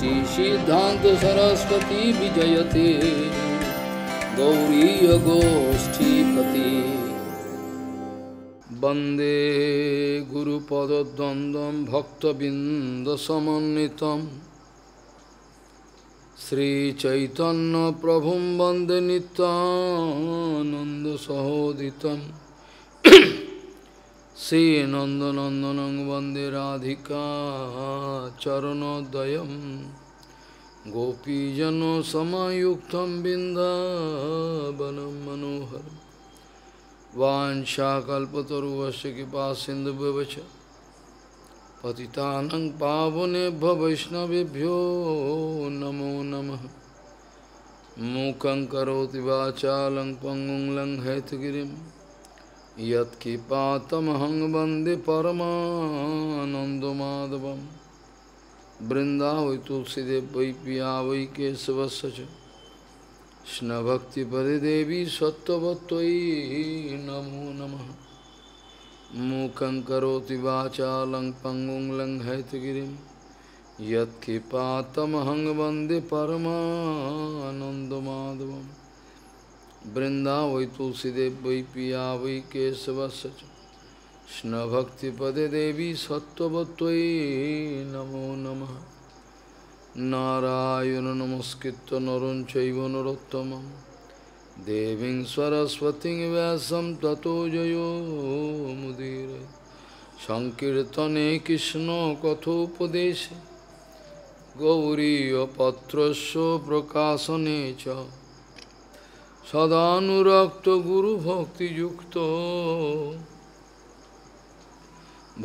विजयते श्रीसिद्धान्तसरस्वतीविजयते गौरीयगोष्ठीपते वन्दे गुरुपदद्वन्द्वं भक्तबिन्दसमन्वितम् श्रीचैतन्यप्रभुं वन्दे नित्यानन्दसहोदितम् श्री नंदनंदन वंदेराधिका चरणोदय गोपीजन सामुक्त बिंदवन मनोहर वाशाकुवश कृपा सिंधु व्यवच पति पावने वैष्णवभ्यो नमो नम मूक करोति वाचा लंग पंगु लंग हेतगिरी यत्कृपातमहं वन्दे परमानन्दमाधवं वृन्दा वै तुलसीदेव वै पिया वै केशवस्य च कृष्णभक्तिपरिदेवी सत्त्ववत्त्वयि नमो नम मुखति करोति वाचालं पङ्गुं लङ्घयतगिरिं यत्कृपातमहं वन्दे परमानन्दमाधवम् वृंदा वै तुलसीदेव वै पिया वै केशव सच कृष्ण भक्ति पदे देवी सत्वत्वी नमो नम नारायण नमस्कृत नर चैव नरोत्तम देवी सरस्वती व्यासम ततो जयो मुदीर संकीर्तने कृष्ण कथोपदेश गौरी पत्र प्रकाशने च সদানুরক্ত গুরু ভক্তিযুক্ত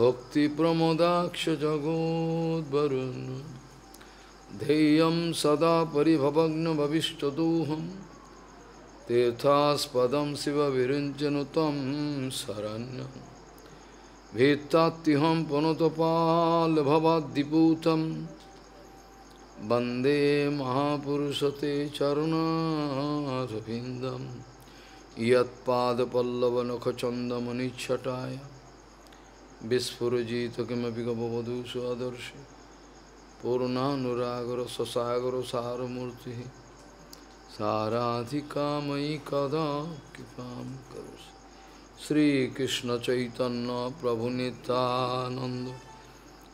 ভক্তি প্রমোদাক্ষ জগোদ্বরুণ ধেয়ম সদা পরিভবগ্ন ভবিষ্যদোহম তীর্থাস্পদম শিব বিরঞ্জন তম শরণ্য ভিত্তাহম পুনতপাল ভবাদ্দিপূতম বন্দে মহাপুষতে चरुणारविन्दं यत्पादपल्लवनखचन्दमनिच्छटाय বিস্ফুরজিত কিমপি গবধূ সদর্শ পূর্ণাগর সসাগর সারমূর্তি সারাধিকাময়ী কদা কৃপা করি শ্রীকৃষ্ণ চৈতন্য প্রভু নিতানন্দ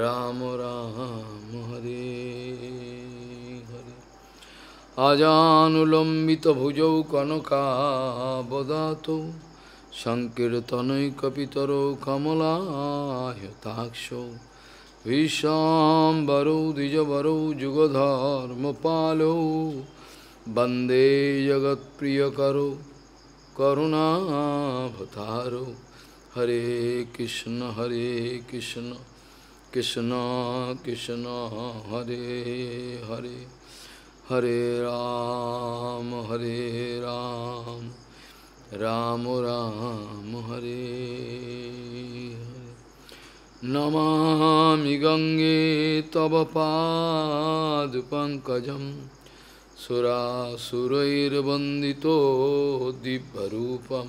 রাম রাম হরে হরে আজানুলম্বিত ভুজৌ কনকাবদাত সংকীর্তনৈ কপিতর সংকীর্তনৈকিতর কমলাহতাক্ষ ভীষাম্বরৌ দ্বিজবরৌ পাল বন্দে জগৎপ্রিয়করো করুণাভতার হরে কৃষ্ণ হরে Krishna Krishna Krishna Hare Hare Hare Ram Hare Ram Ram Ram Hare Namami Gange Tava Pad Pankajam Sura Surair Bandito Dibbarupam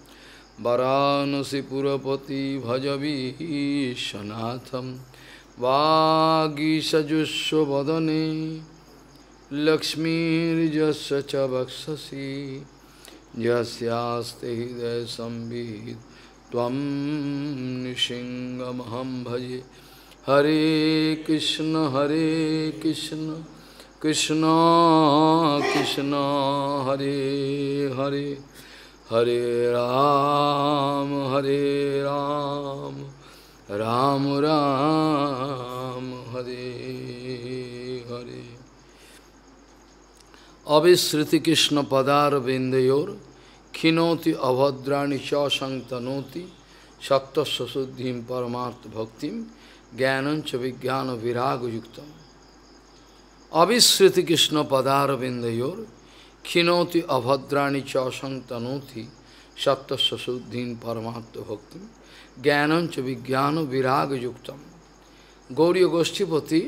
वरानसि पुरपति भजवीशनाथं वागीषजुष्वदने लक्ष्मीर्जस्य च वक्षसि यस्यास्ते हृदयसंवित् त्वं भजे हरे कृष्ण हरे कृष्ण कृष्ण कृष्ण हरे हरे Hare Ram, Hare Ram, Ram Ram, Hare Hare. Abhisriti Krishna Padar Vindayor, Khinoti Avhadrani Cha Sanktanoti, Saktasya Suddhim Paramarth Bhaktim, Gyanancha Vijnana Viraga Yuktam. Abhisriti Krishna Padar Vindayor, ক্ষিণতি অভদ্রাণী চ সন্তনৌথি সত্যশুদ্ধিন পরমাত্ম ভক্তি জ্ঞানঞ্চ বিজ্ঞান বিরাগযুক্তম গৌরী গোষ্ঠীপতি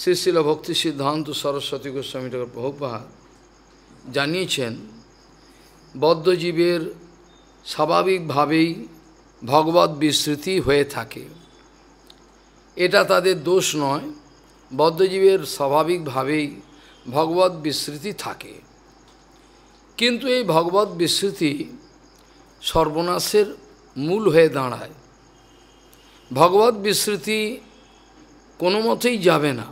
শ্রীশিল ভক্তি সিদ্ধান্ত সরস্বতী গোস্বামী ঠাকুর প্রভুপাত জানিয়েছেন বদ্ধজীবের স্বাভাবিকভাবেই ভগবত বিস্মৃতি হয়ে থাকে এটা তাদের দোষ নয় বদ্ধজীবের স্বাভাবিকভাবেই ভগবত বিস্মৃতি থাকে কিন্তু এই ভগবত বিস্মৃতি সর্বনাশের মূল হয়ে দাঁড়ায় ভগবত বিস্মৃতি কোনো মতেই যাবে না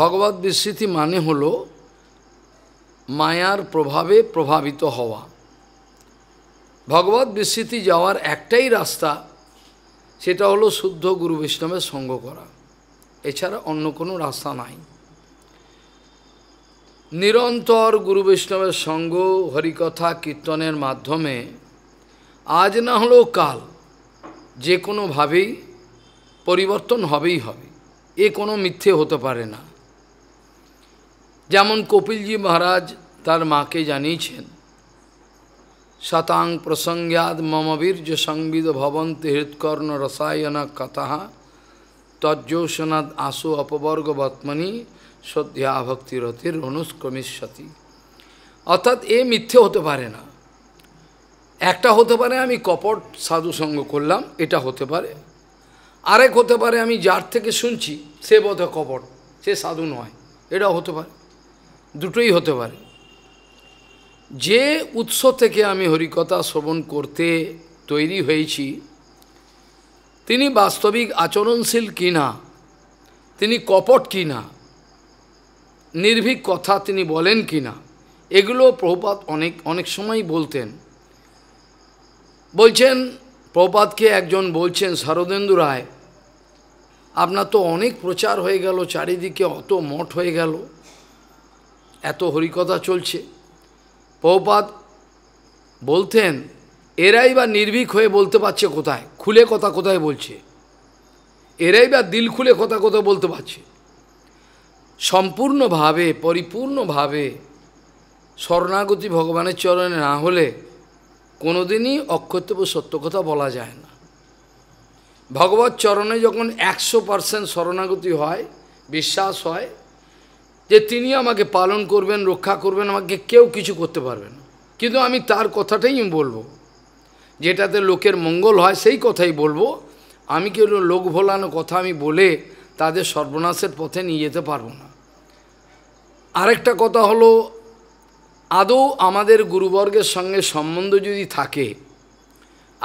ভগবত বিস্মৃতি মানে হল মায়ার প্রভাবে প্রভাবিত হওয়া ভগবত বিস্মৃতি যাওয়ার একটাই রাস্তা সেটা হলো শুদ্ধ গুরু বৈষ্ণবের সঙ্গ করা এছাড়া অন্য কোনো রাস্তা নাই নিরন্তর গুরু বৈষ্ণবের সঙ্গ হরিকথা কীর্তনের মাধ্যমে আজ না হলেও কাল যে কোনোভাবেই পরিবর্তন হবেই হবে এ কোনো মিথ্যে হতে পারে না যেমন কপিলজি মহারাজ তার মাকে জানিয়েছেন শতাং প্রসঙ্গাদ মমবীর্য সংবিদ ভবন হৃৎকর্ণ রসায়ন কথা তজ্জোষণাদ আসু অপবর্গ বত্মনি সদ্যা ভক্তিরথের অনুষ্কমিষ্যতি অর্থাৎ এ মিথ্যে হতে পারে না একটা হতে পারে আমি কপট সাধু সঙ্গ করলাম এটা হতে পারে আরেক হতে পারে আমি যার থেকে শুনছি সে বোধ কপট সে সাধু নয় এটা হতে পারে দুটোই হতে পারে যে উৎস থেকে আমি হরিকথা শ্রবণ করতে তৈরি হয়েছি তিনি বাস্তবিক আচরণশীল কিনা তিনি কপট কিনা নির্ভীক কথা তিনি বলেন কি না এগুলো প্রভুপাত অনেক অনেক সময় বলতেন বলছেন প্রপাতকে একজন বলছেন শরদেন্দু রায় আপনার তো অনেক প্রচার হয়ে গেল চারিদিকে অত মঠ হয়ে গেল এত হরিকথা চলছে প্রপাত বলতেন এরাই বা নির্ভীক হয়ে বলতে পারছে কোথায় খুলে কথা কোথায় বলছে এরাই বা দিল খুলে কথা কোথায় বলতে পারছে সম্পূর্ণভাবে পরিপূর্ণভাবে শরণাগতি ভগবানের চরণে না হলে কোনোদিনই অক্ষত্যব সত্য কথা বলা যায় না ভগবত চরণে যখন একশো পারসেন্ট শরণাগতি হয় বিশ্বাস হয় যে তিনি আমাকে পালন করবেন রক্ষা করবেন আমাকে কেউ কিছু করতে পারবে না কিন্তু আমি তার কথাটাই বলবো যেটাতে লোকের মঙ্গল হয় সেই কথাই বলবো আমি কেউ লোক ভোলানো কথা আমি বলে তাদের সর্বনাশের পথে নিয়ে যেতে পারবো না আরেকটা কথা হলো আদৌ আমাদের গুরুবর্গের সঙ্গে সম্বন্ধ যদি থাকে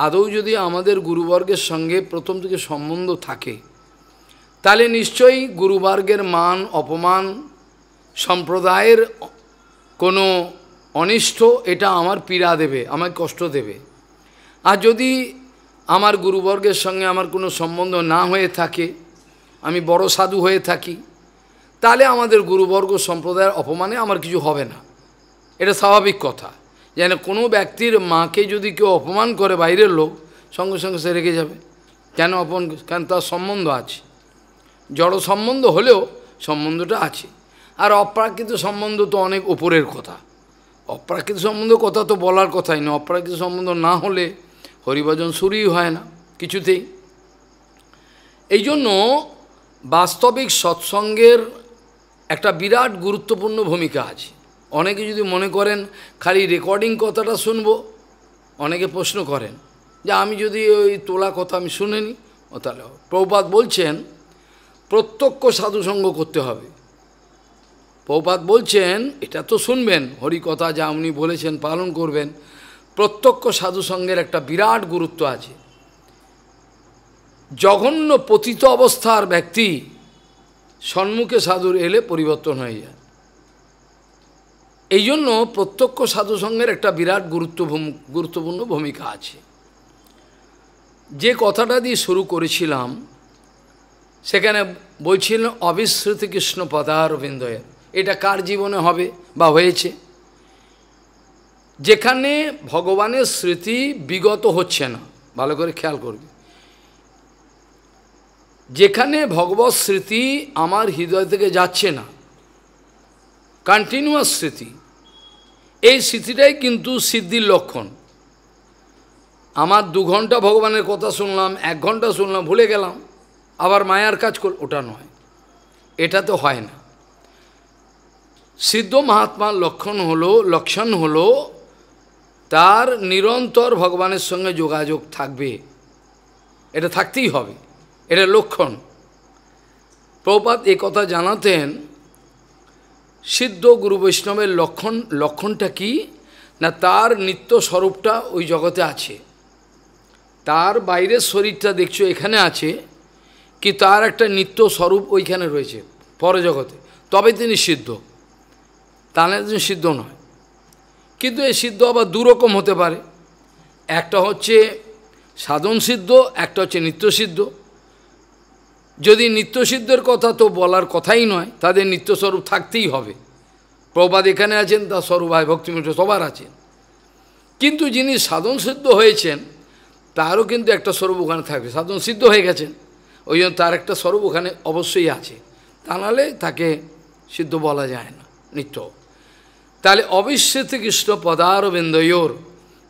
আদৌ যদি আমাদের গুরুবর্গের সঙ্গে প্রথম থেকে সম্বন্ধ থাকে তাহলে নিশ্চয়ই গুরুবর্গের মান অপমান সম্প্রদায়ের কোনো অনিষ্ট এটা আমার পীড়া দেবে আমায় কষ্ট দেবে আর যদি আমার গুরুবর্গের সঙ্গে আমার কোনো সম্বন্ধ না হয়ে থাকে আমি বড় সাধু হয়ে থাকি তাহলে আমাদের গুরুবর্গ সম্প্রদায়ের অপমানে আমার কিছু হবে না এটা স্বাভাবিক কথা যেন কোনো ব্যক্তির মাকে যদি কেউ অপমান করে বাইরের লোক সঙ্গে সঙ্গে সে রেগে যাবে কেন অপমান কেন তার সম্বন্ধ আছে জড় সম্বন্ধ হলেও সম্বন্ধটা আছে আর অপ্রাকৃত সম্বন্ধ তো অনেক ওপরের কথা অপ্রাকৃত সম্বন্ধ কথা তো বলার কথাই না অপ্রাকৃত সম্বন্ধ না হলে হরিভজন শুরুই হয় না কিছুতেই এই জন্য বাস্তবিক সৎসঙ্গের একটা বিরাট গুরুত্বপূর্ণ ভূমিকা আছে অনেকে যদি মনে করেন খালি রেকর্ডিং কথাটা শুনব অনেকে প্রশ্ন করেন যে আমি যদি ওই তোলা কথা আমি শুনে নিই ও তাহলে প্রভুপাত বলছেন প্রত্যক্ষ সাধুসঙ্গ করতে হবে প্রভুপাত বলছেন এটা তো শুনবেন হরিকথা যা উনি বলেছেন পালন করবেন প্রত্যক্ষ সাধুসঙ্গের একটা বিরাট গুরুত্ব আছে জঘন্য পতিত অবস্থার ব্যক্তি সম্মুখে সাধুর এলে পরিবর্তন হয়ে যায় এই জন্য প্রত্যক্ষ সাধুসঙ্গের একটা বিরাট গুরুত্ব গুরুত্বপূর্ণ ভূমিকা আছে যে কথাটা দিয়ে শুরু করেছিলাম সেখানে বলছিলেন অবিশ্রুতি কৃষ্ণ পদারবিন্দয়ে এটা কার জীবনে হবে বা হয়েছে যেখানে ভগবানের স্মৃতি বিগত হচ্ছে না ভালো করে খেয়াল করবে যেখানে ভগবত স্মৃতি আমার হৃদয় থেকে যাচ্ছে না কন্টিনিউয়াস স্মৃতি এই স্মৃতিটাই কিন্তু সিদ্ধির লক্ষণ আমার দু ঘন্টা ভগবানের কথা শুনলাম এক ঘন্টা শুনলাম ভুলে গেলাম আবার মায়ার কাজ কর ওটা নয় এটা তো হয় না সিদ্ধ মহাত্মার লক্ষণ হলো লক্ষণ হলো তার নিরন্তর ভগবানের সঙ্গে যোগাযোগ থাকবে এটা থাকতেই হবে এটা লক্ষণ প্রপাত এ কথা জানাতেন সিদ্ধ গুরু বৈষ্ণবের লক্ষণ লক্ষণটা কি না তার নিত্য স্বরূপটা ওই জগতে আছে তার বাইরের শরীরটা দেখছো এখানে আছে কি তার একটা নিত্য স্বরূপ ওইখানে রয়েছে পরজগতে তবে তিনি সিদ্ধ তাহলে তিনি সিদ্ধ নয় কিন্তু এই সিদ্ধ আবার দুরকম হতে পারে একটা হচ্ছে সাধন সিদ্ধ একটা হচ্ছে নিত্য সিদ্ধ যদি নিত্যসিদ্ধের কথা তো বলার কথাই নয় তাদের নিত্যস্বরূপ থাকতেই হবে প্রবাদ এখানে আছেন তার স্বরূপ হয় ভক্তিমিঠ সবার আছেন কিন্তু যিনি সাধন সিদ্ধ হয়েছেন তারও কিন্তু একটা স্বরূপ ওখানে থাকবে সাধন সিদ্ধ হয়ে গেছেন ওই জন্য তার একটা স্বরূপ ওখানে অবশ্যই আছে তা নাহলে তাকে সিদ্ধ বলা যায় না নিত্য তাহলে অবিশ্বেত কৃষ্ণ পদারবিন্দয়োর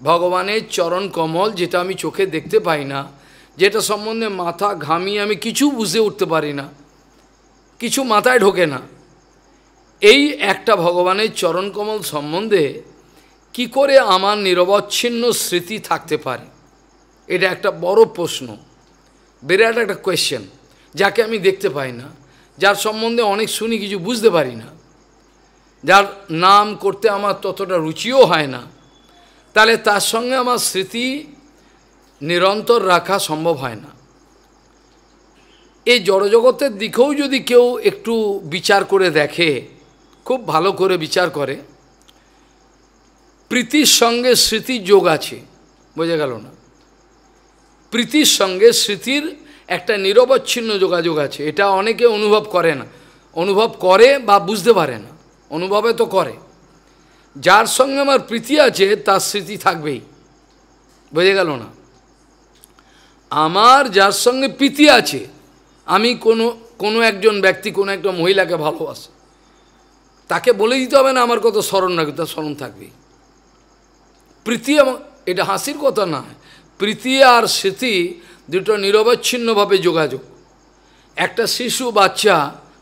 ভগবানের চরণ কমল যেটা আমি চোখে দেখতে পাই না যেটা সম্বন্ধে মাথা ঘামিয়ে আমি কিছু বুঝে উঠতে পারি না কিছু মাথায় ঢোকে না এই একটা ভগবানের চরণকমল সম্বন্ধে কি করে আমার নিরবচ্ছিন্ন স্মৃতি থাকতে পারে এটা একটা বড় প্রশ্ন বিরাট একটা কোয়েশ্চেন যাকে আমি দেখতে পাই না যার সম্বন্ধে অনেক শুনি কিছু বুঝতে পারি না যার নাম করতে আমার ততটা রুচিও হয় না তাহলে তার সঙ্গে আমার স্মৃতি নিরন্তর রাখা সম্ভব হয় না এই জড়জগতের দিকেও যদি কেউ একটু বিচার করে দেখে খুব ভালো করে বিচার করে প্রীতির সঙ্গে স্মৃতির যোগ আছে বোঝা গেল না প্রীতির সঙ্গে স্মৃতির একটা নিরবচ্ছিন্ন যোগাযোগ আছে এটা অনেকে অনুভব করে না অনুভব করে বা বুঝতে পারে না অনুভবে তো করে যার সঙ্গে আমার প্রীতি আছে তার স্মৃতি থাকবেই বোঝা গেল না আমার যার সঙ্গে প্রীতি আছে আমি কোনো কোনো একজন ব্যক্তি কোনো একটা মহিলাকে ভালোবাসে তাকে বলে দিতে হবে না আমার কত স্মরণ রাখবে তার স্মরণ থাকবেই প্রীতি এবং এটা হাসির কথা না প্রীতি আর স্মৃতি দুটো নিরবচ্ছিন্নভাবে যোগাযোগ একটা শিশু বাচ্চা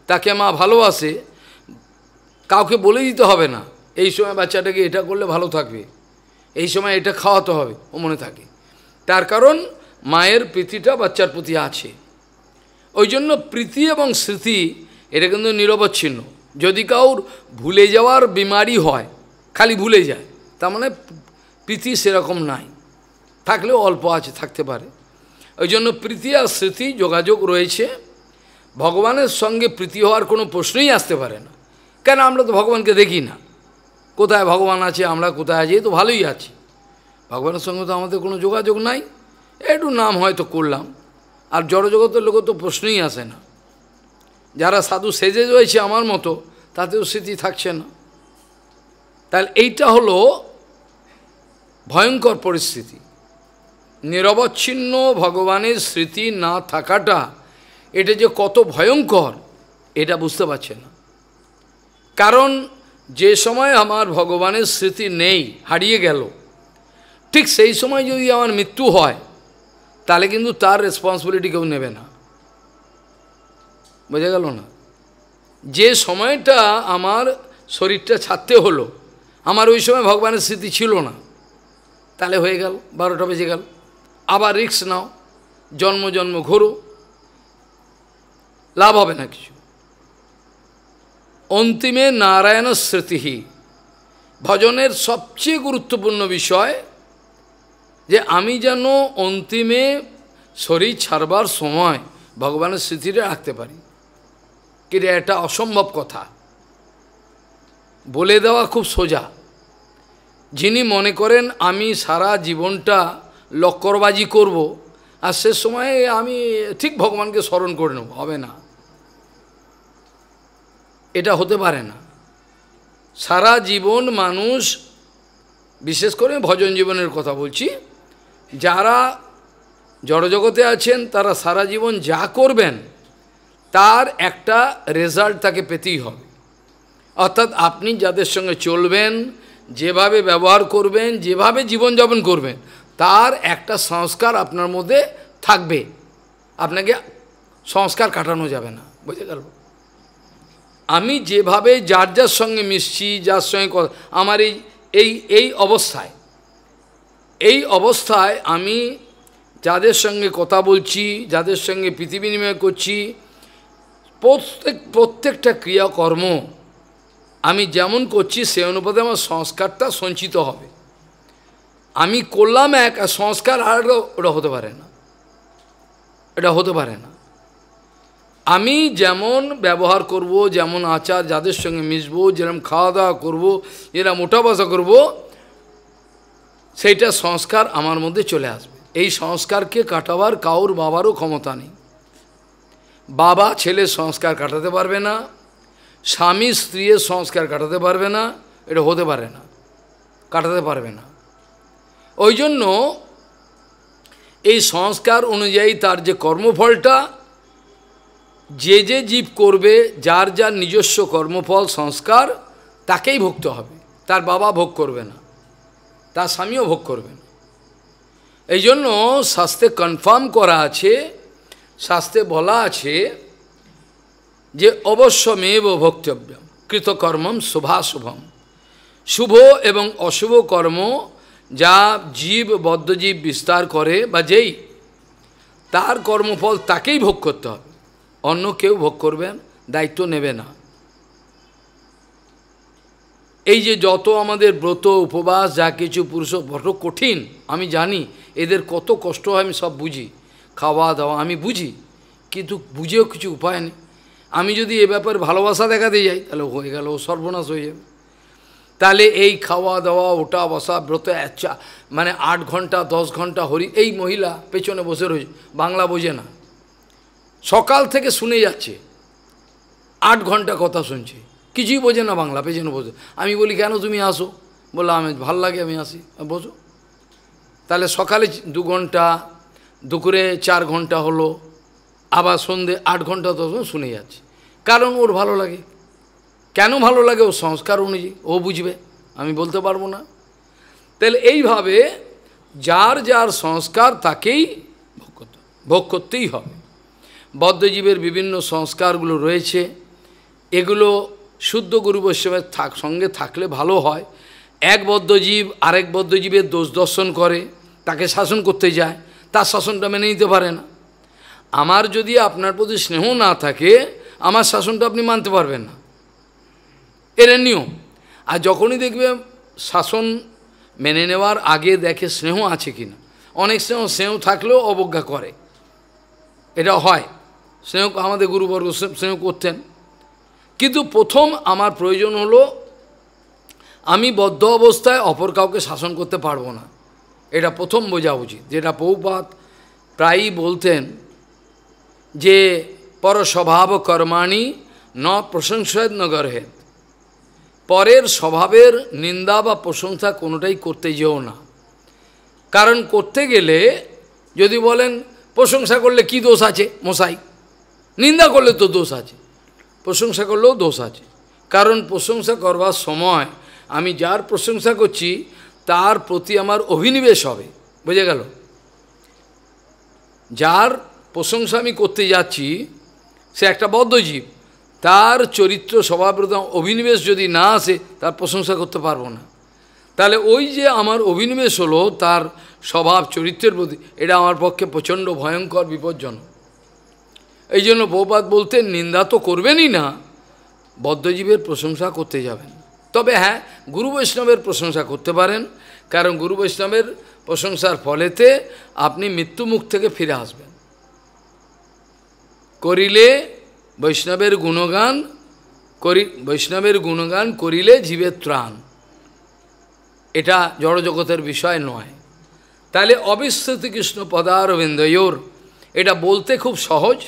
তাকে মা ভালোবাসে কাউকে বলে দিতে হবে না এই সময় বাচ্চাটাকে এটা করলে ভালো থাকবে এই সময় এটা খাওয়াতে হবে ও মনে থাকে তার কারণ মায়ের প্রীতিটা বাচ্চার প্রতি আছে ওই জন্য প্রীতি এবং স্মৃতি এটা কিন্তু নিরবচ্ছিন্ন যদি কাউর ভুলে যাওয়ার বিমারি হয় খালি ভুলে যায় তার মানে প্রীতি সেরকম নাই থাকলেও অল্প আছে থাকতে পারে ওই জন্য প্রীতি আর স্মৃতি যোগাযোগ রয়েছে ভগবানের সঙ্গে প্রীতি হওয়ার কোনো প্রশ্নই আসতে পারে না কেন আমরা তো ভগবানকে দেখি না কোথায় ভগবান আছে আমরা কোথায় আছি তো ভালোই আছি ভগবানের সঙ্গে তো আমাদের কোনো যোগাযোগ নাই একটু নাম হয়তো করলাম আর জড়জগতের লোক তো প্রশ্নই আসে না যারা সাধু সেজে রয়েছে আমার মতো তাতেও স্মৃতি থাকছে না তাহলে এইটা হলো ভয়ঙ্কর পরিস্থিতি নিরবচ্ছিন্ন ভগবানের স্মৃতি না থাকাটা এটা যে কত ভয়ঙ্কর এটা বুঝতে পারছে না কারণ যে সময় আমার ভগবানের স্মৃতি নেই হারিয়ে গেল ঠিক সেই সময় যদি আমার মৃত্যু হয় তাহলে কিন্তু তার রেসপন্সিবিলিটি কেউ নেবে না বোঝা গেল না যে সময়টা আমার শরীরটা ছাড়তে হলো আমার ওই সময় ভগবানের স্মৃতি ছিল না তাহলে হয়ে গেল বারোটা বেজে গেল আবার রিক্স নাও জন্ম জন্ম ঘোরো লাভ হবে না কিছু অন্তিমে নারায়ণ স্মৃতিহী ভজনের সবচেয়ে গুরুত্বপূর্ণ বিষয় যে আমি যেন অন্তিমে শরীর ছাড়বার সময় ভগবানের স্মৃতিটা রাখতে পারি কিন্তু এটা অসম্ভব কথা বলে দেওয়া খুব সোজা যিনি মনে করেন আমি সারা জীবনটা লক্করবাজি করব আর সে সময়ে আমি ঠিক ভগবানকে স্মরণ করে নেব হবে না এটা হতে পারে না সারা জীবন মানুষ বিশেষ করে ভজন জীবনের কথা বলছি যারা জড়জগতে আছেন তারা সারা জীবন যা করবেন তার একটা রেজাল্ট তাকে পেতেই হবে অর্থাৎ আপনি যাদের সঙ্গে চলবেন যেভাবে ব্যবহার করবেন যেভাবে জীবনযাপন করবেন তার একটা সংস্কার আপনার মধ্যে থাকবে আপনাকে সংস্কার কাটানো যাবে না বুঝতে গেল আমি যেভাবে যার যার সঙ্গে মিশছি যার সঙ্গে আমার এই এই অবস্থায় এই অবস্থায় আমি যাদের সঙ্গে কথা বলছি যাদের সঙ্গে পৃথিবী নিময় করছি প্রত্যেক প্রত্যেকটা ক্রিয়াকর্ম আমি যেমন করছি সে অনুপাতে আমার সংস্কারটা সঞ্চিত হবে আমি করলাম এক আর সংস্কার আর ওটা হতে পারে না এটা হতে পারে না আমি যেমন ব্যবহার করব যেমন আচার যাদের সঙ্গে মিশবো যেরম খাওয়া দাওয়া করবো যেরকম ওঠা বসা করবো সেইটা সংস্কার আমার মধ্যে চলে আসবে এই সংস্কারকে কাটাবার কাউর বাবারও ক্ষমতা নেই বাবা ছেলের সংস্কার কাটাতে পারবে না স্বামী স্ত্রীর সংস্কার কাটাতে পারবে না এটা হতে পারে না কাটাতে পারবে না ওই জন্য এই সংস্কার অনুযায়ী তার যে কর্মফলটা যে যে জীব করবে যার যার নিজস্ব কর্মফল সংস্কার তাকেই ভুগতে হবে তার বাবা ভোগ করবে না তার স্বামীও ভোগ করবেন এই জন্য শাস্তে কনফার্ম করা আছে শাস্তে বলা আছে যে অবশ্য মেব ভক্তব্য কৃতকর্মম শুভাশুভম শুভ এবং অশুভ কর্ম যা জীব বদ্ধজীব বিস্তার করে বা যেই তার কর্মফল তাকেই ভোগ করতে হবে অন্য কেউ ভোগ করবেন দায়িত্ব নেবে না এই যে যত আমাদের ব্রত উপবাস যা কিছু পুরুষ বড় কঠিন আমি জানি এদের কত কষ্ট হয় আমি সব বুঝি খাওয়া দাওয়া আমি বুঝি কিন্তু বুঝেও কিছু উপায় নেই আমি যদি এ ব্যাপারে ভালোবাসা দেখাতে যাই তাহলে হয়ে গেল সর্বনাশ হয়ে যাবে তাহলে এই খাওয়া দাওয়া ওটা বসা ব্রত আচ্ছা মানে আট ঘন্টা দশ ঘন্টা হরি এই মহিলা পেছনে বসে রয়েছে বাংলা বোঝে না সকাল থেকে শুনে যাচ্ছে আট ঘন্টা কথা শুনছে কিছুই বোঝে না বাংলা পেছনে বোঝে আমি বলি কেন তুমি আসো বললাম আমি ভাল লাগে আমি আসি বোঝো তাহলে সকালে দু ঘন্টা দুপুরে চার ঘন্টা হলো আবার সন্ধে আট ঘন্টা তো শুনে যাচ্ছে কারণ ওর ভালো লাগে কেন ভালো লাগে ও সংস্কার অনুযায়ী ও বুঝবে আমি বলতে পারবো না তাহলে এইভাবে যার যার সংস্কার তাকেই ভোগ করতে ভোগ করতেই হবে বদ্ধজীবের বিভিন্ন সংস্কারগুলো রয়েছে এগুলো শুদ্ধ গুরু বৈষ্ণবের থাক সঙ্গে থাকলে ভালো হয় এক বদ্ধজীব আরেক বদ্ধজীবের দোষ দর্শন করে তাকে শাসন করতে যায় তার শাসনটা মেনে নিতে পারে না আমার যদি আপনার প্রতি স্নেহ না থাকে আমার শাসনটা আপনি মানতে পারবেন না এর নিয়ম আর যখনই দেখবে শাসন মেনে নেওয়ার আগে দেখে স্নেহ আছে কিনা অনেক স্নেহ স্নেহ থাকলেও অবজ্ঞা করে এটা হয় স্নেহ আমাদের গুরুবর্গ স্নেহ করতেন কিন্তু প্রথম আমার প্রয়োজন হলো আমি বদ্ধ অবস্থায় অপর কাউকে শাসন করতে পারবো না এটা প্রথম বোঝা উচিত যেটা পৌপাত প্রায়ই বলতেন যে পরস্বভাব কর্মাণী ন নগর হেদ পরের স্বভাবের নিন্দা বা প্রশংসা কোনোটাই করতে যেও না কারণ করতে গেলে যদি বলেন প্রশংসা করলে কি দোষ আছে মশাই নিন্দা করলে তো দোষ আছে প্রশংসা করলেও দোষ আছে কারণ প্রশংসা করবার সময় আমি যার প্রশংসা করছি তার প্রতি আমার অভিনিবেশ হবে বুঝে গেল যার প্রশংসা আমি করতে যাচ্ছি সে একটা বদ্ধজীব তার চরিত্র স্বভাবত অভিনিবেশ যদি না আসে তার প্রশংসা করতে পারবো না তাহলে ওই যে আমার অভিনিবেশ হলো তার স্বভাব চরিত্রের প্রতি এটা আমার পক্ষে প্রচণ্ড ভয়ঙ্কর বিপজ্জনক এই জন্য বৌপাত বলতেন নিন্দা তো করবেনই না বদ্ধজীবের প্রশংসা করতে যাবেন তবে হ্যাঁ গুরু বৈষ্ণবের প্রশংসা করতে পারেন কারণ গুরু বৈষ্ণবের প্রশংসার ফলেতে আপনি মৃত্যুমুখ থেকে ফিরে আসবেন করিলে বৈষ্ণবের গুণগান করি বৈষ্ণবের গুণগান করিলে জীবের ত্রাণ এটা জড়জগতের বিষয় নয় তাহলে অবিশ্রুতি কৃষ্ণ পদারবিন্দয়োর এটা বলতে খুব সহজ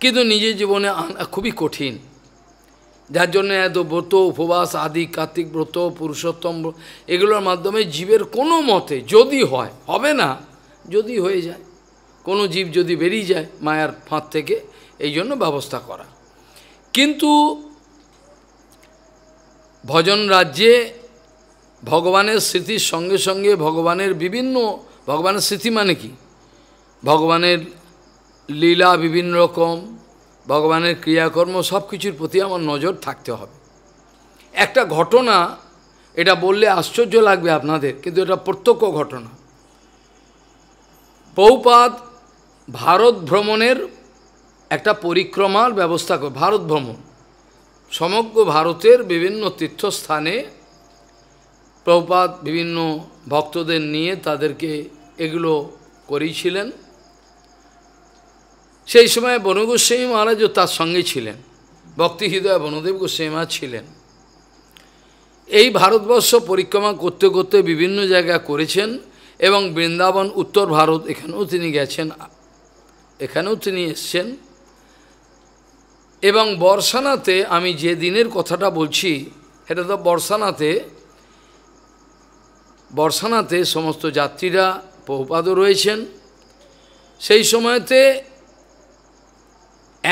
কিন্তু নিজের জীবনে আনা খুবই কঠিন যার জন্য এত ব্রত উপবাস আদি কার্তিক ব্রত পুরুষোত্তম এগুলোর মাধ্যমে জীবের কোনো মতে যদি হয় হবে না যদি হয়ে যায় কোনো জীব যদি বেরিয়ে যায় মায়ার ফাঁদ থেকে এই জন্য ব্যবস্থা করা কিন্তু ভজন রাজ্যে ভগবানের স্মৃতির সঙ্গে সঙ্গে ভগবানের বিভিন্ন ভগবানের স্মৃতি মানে কি ভগবানের লীলা বিভিন্ন রকম ভগবানের ক্রিয়াকর্ম সব কিছুর প্রতি আমার নজর থাকতে হবে একটা ঘটনা এটা বললে আশ্চর্য লাগবে আপনাদের কিন্তু এটা প্রত্যক্ষ ঘটনা পৌপাত ভারত ভ্রমণের একটা পরিক্রমার ব্যবস্থা করে ভারত ভ্রমণ সমগ্র ভারতের বিভিন্ন তীর্থস্থানে প্রপাত বিভিন্ন ভক্তদের নিয়ে তাদেরকে এগুলো করেছিলেন সেই সময় বনগোস্বামী মহারাজও তার সঙ্গে ছিলেন ভক্তি হৃদয় বনদেব গোস্বামী মহারাজ ছিলেন এই ভারতবর্ষ পরিক্রমা করতে করতে বিভিন্ন জায়গা করেছেন এবং বৃন্দাবন উত্তর ভারত এখানেও তিনি গেছেন এখানেও তিনি এসছেন এবং বর্ষানাতে আমি যে দিনের কথাটা বলছি সেটা তো বর্ষানাতে বর্ষানাতে সমস্ত যাত্রীরা প্রভুপাদও রয়েছেন সেই সময়তে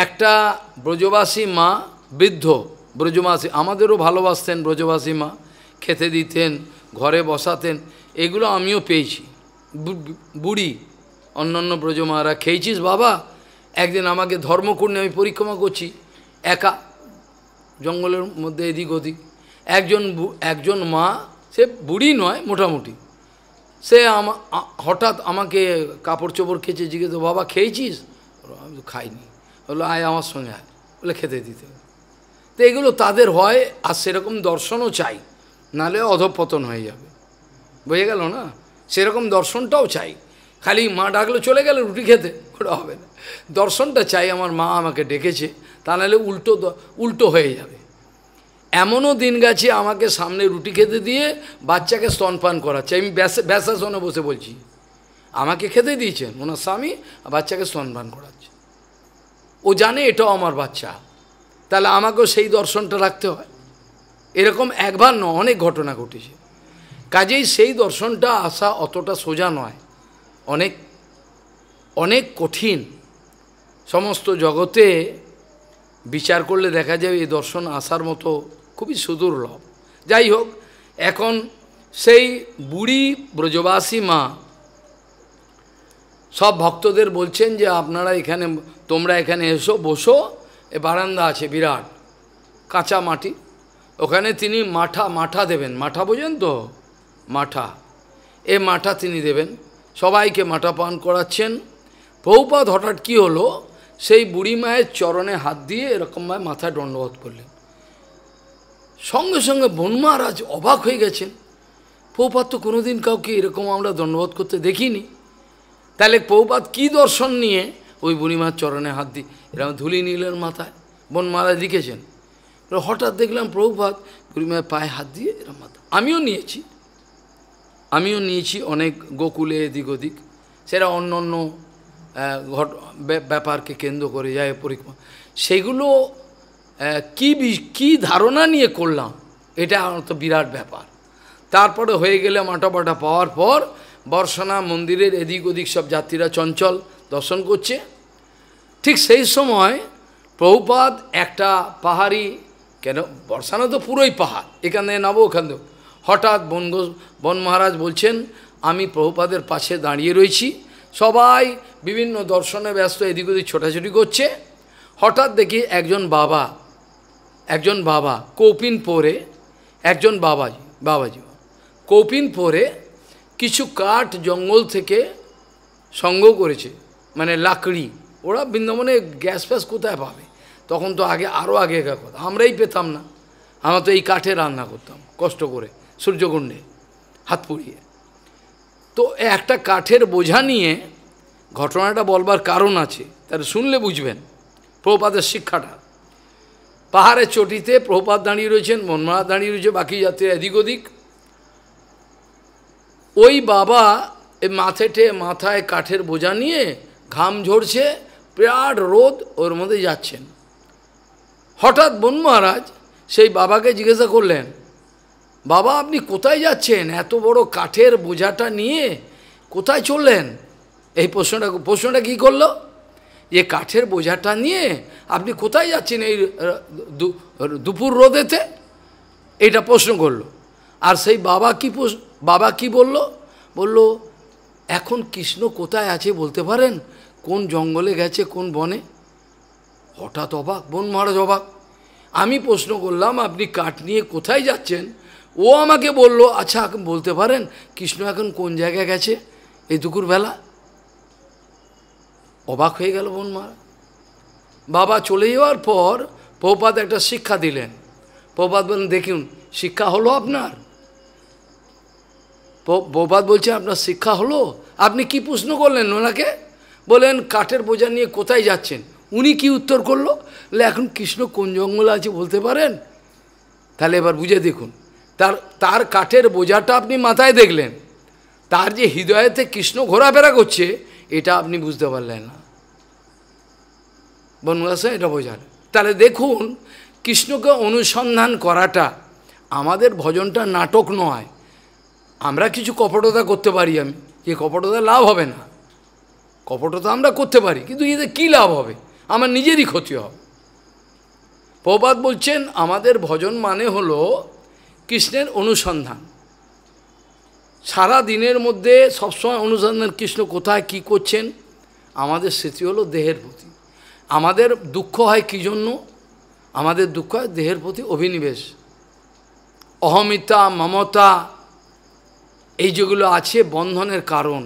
একটা ব্রজবাসী মা বৃদ্ধ ব্রজবাসী আমাদেরও ভালোবাসতেন ব্রজবাসী মা খেতে দিতেন ঘরে বসাতেন এগুলো আমিও পেয়েছি বুড়ি অন্যান্য ব্রজমারা খেয়েছিস বাবা একদিন আমাকে ধর্মকুণ্ডে আমি পরিক্রমা করছি একা জঙ্গলের মধ্যে এদিক ওদিক একজন একজন মা সে বুড়ি নয় মোটামুটি সে আমা হঠাৎ আমাকে কাপড় চোপড় খেয়েছে জিজ্ঞেস বাবা খেয়েছিস আমি তো খাইনি বললো আয় আমার সঙ্গে আয় বলে খেতে দিতে তো এগুলো তাদের হয় আর সেরকম দর্শনও চাই নালে অধপতন হয়ে যাবে বুঝে গেল না সেরকম দর্শনটাও চাই খালি মা ডাকলো চলে গেলে রুটি খেতে ওটা হবে না দর্শনটা চাই আমার মা আমাকে ডেকেছে তা নাহলে উল্টো উল্টো হয়ে যাবে এমনও দিন গেছে আমাকে সামনে রুটি খেতে দিয়ে বাচ্চাকে স্তনপান করাচ্ছে আমি ব্যাসা ব্যাসাসনে বসে বলছি আমাকে খেতে দিয়েছেন ওনার স্বামী বাচ্চাকে স্তনপান করাচ্ছে ও জানে এটাও আমার বাচ্চা তাহলে আমাকেও সেই দর্শনটা রাখতে হয় এরকম একবার নয় অনেক ঘটনা ঘটেছে কাজেই সেই দর্শনটা আসা অতটা সোজা নয় অনেক অনেক কঠিন সমস্ত জগতে বিচার করলে দেখা যায় এই দর্শন আসার মতো খুবই সুদূর্লভ যাই হোক এখন সেই বুড়ি ব্রজবাসী মা সব ভক্তদের বলছেন যে আপনারা এখানে তোমরা এখানে এসো বসো এ বারান্দা আছে বিরাট কাঁচা মাটি ওখানে তিনি মাঠা মাঠা দেবেন মাঠা বোঝেন তো মাঠা এ মাঠা তিনি দেবেন সবাইকে মাঠা পান করাচ্ছেন বহুপাত হঠাৎ কী হলো সেই বুড়ি মায়ের চরণে হাত দিয়ে এরকমভাবে মাথায় দণ্ডবোধ করলেন সঙ্গে সঙ্গে বনমারাজ অবাক হয়ে গেছেন পৌপাত তো কোনোদিন কাউকে এরকম আমরা দণ্ডবোধ করতে দেখিনি তাহলে পৌপাত কি দর্শন নিয়ে ওই বুড়িমার চরণে হাত দি এরকম ধুলি নীলের মাথায় বোন মারা লিখেছেন হঠাৎ দেখলাম প্রভুপাত বুড়িমার পায়ে হাত দিয়ে এরকম মাথা আমিও নিয়েছি আমিও নিয়েছি অনেক গোকুলে এদিক ওদিক সেটা অন্য অন্য ঘট ব্যাপারকে কেন্দ্র করে যায় পরিক্রমা সেগুলো কি কি ধারণা নিয়ে করলাম এটা তো বিরাট ব্যাপার তারপরে হয়ে গেলে মাটা পাওয়ার পর বর্ষনা মন্দিরের এদিক ওদিক সব যাত্রীরা চঞ্চল দর্শন করছে ঠিক সেই সময় প্রভুপাদ একটা পাহাড়ি কেন বর্ষানা তো পুরোই পাহাড় এখানে নাবো ওখান হঠাৎ বন বন মহারাজ বলছেন আমি প্রভুপাদের পাশে দাঁড়িয়ে রয়েছি সবাই বিভিন্ন দর্শনে ব্যস্ত এদিক ওদিক ছোটাছুটি করছে হঠাৎ দেখি একজন বাবা একজন বাবা কৌপিন পরে একজন বাবাজি বাবাজি কৌপিন পরে কিছু কাঠ জঙ্গল থেকে সংগ্রহ করেছে মানে লাকড়ি ওরা বৃন্দাবনে গ্যাস ফ্যাস কোথায় পাবে তখন তো আগে আরও আগেকার কথা আমরাই পেতাম না আমরা তো এই কাঠে রান্না করতাম কষ্ট করে সূর্যকুণ্ডে হাত পুড়িয়ে তো একটা কাঠের বোঝা নিয়ে ঘটনাটা বলবার কারণ আছে তার শুনলে বুঝবেন প্রপাতের শিক্ষাটা পাহাড়ের চটিতে প্রপাত দাঁড়িয়ে রয়েছেন মনমারা দাঁড়িয়ে রয়েছে বাকি যাত্রী এদিক ওদিক ওই বাবা মাথেটে মাথায় কাঠের বোঝা নিয়ে ঘাম ঝরছে বিরাট রোদ ওর মধ্যে যাচ্ছেন হঠাৎ বন মহারাজ সেই বাবাকে জিজ্ঞাসা করলেন বাবা আপনি কোথায় যাচ্ছেন এত বড় কাঠের বোঝাটা নিয়ে কোথায় চললেন এই প্রশ্নটা প্রশ্নটা কী করলো যে কাঠের বোঝাটা নিয়ে আপনি কোথায় যাচ্ছেন এই দুপুর রোদেতে এটা প্রশ্ন করলো আর সেই বাবা কি বাবা কি বলল বলল এখন কৃষ্ণ কোথায় আছে বলতে পারেন কোন জঙ্গলে গেছে কোন বনে হঠাৎ অবাক বন মহারাজ অবাক আমি প্রশ্ন করলাম আপনি কাঠ নিয়ে কোথায় যাচ্ছেন ও আমাকে বলল আচ্ছা বলতে পারেন কৃষ্ণ এখন কোন জায়গায় গেছে এই দুকুর বেলা অবাক হয়ে গেল বোন মহারাজ বাবা চলে যাওয়ার পর প্রপাত একটা শিক্ষা দিলেন প্রপাত বলেন দেখুন শিক্ষা হলো আপনার প্রবাদ বলছে আপনার শিক্ষা হলো আপনি কি প্রশ্ন করলেন ওনাকে বলেন কাঠের বোঝা নিয়ে কোথায় যাচ্ছেন উনি কি উত্তর করলো এখন কৃষ্ণ কোন জঙ্গলে আছে বলতে পারেন তাহলে এবার বুঝে দেখুন তার তার কাঠের বোঝাটা আপনি মাথায় দেখলেন তার যে হৃদয়েতে কৃষ্ণ ঘোরাফেরা করছে এটা আপনি বুঝতে পারলেন না বনবাসে এটা বোঝান তাহলে দেখুন কৃষ্ণকে অনুসন্ধান করাটা আমাদের ভজনটা নাটক নয় আমরা কিছু কপটতা করতে পারি আমি যে কপটতা লাভ হবে না কপটতা আমরা করতে পারি কিন্তু এতে কী লাভ হবে আমার নিজেরই ক্ষতি হবে প্রবাদ বলছেন আমাদের ভজন মানে হল কৃষ্ণের অনুসন্ধান সারা দিনের মধ্যে সবসময় অনুসন্ধান কৃষ্ণ কোথায় কি করছেন আমাদের স্মৃতি হলো দেহের প্রতি আমাদের দুঃখ হয় কী জন্য আমাদের দুঃখ হয় দেহের প্রতি অভিনিবেশ অহমিতা মমতা এই যেগুলো আছে বন্ধনের কারণ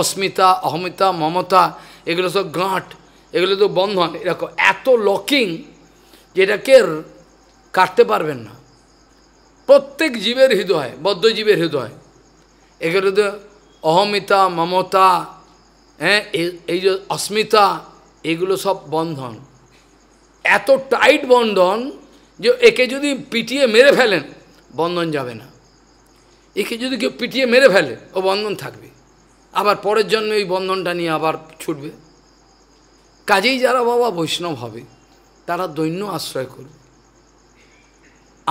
অস্মিতা অহমিতা মমতা এগুলো সব গাঁট এগুলো তো বন্ধন এরকম এত লকিং যেটাকে কাটতে পারবেন না প্রত্যেক জীবের হৃদয় বদ্ধজীবের হৃদয় এগুলো তো অহমিতা মমতা হ্যাঁ এই যে অস্মিতা এগুলো সব বন্ধন এত টাইট বন্ধন যে একে যদি পিটিয়ে মেরে ফেলেন বন্ধন যাবে না একে যদি কেউ পিটিয়ে মেরে ফেলে ও বন্ধন থাকবে আবার পরের জন্মে ওই বন্ধনটা নিয়ে আবার ছুটবে কাজেই যারা বাবা বৈষ্ণব হবে তারা দৈন্য আশ্রয় করবে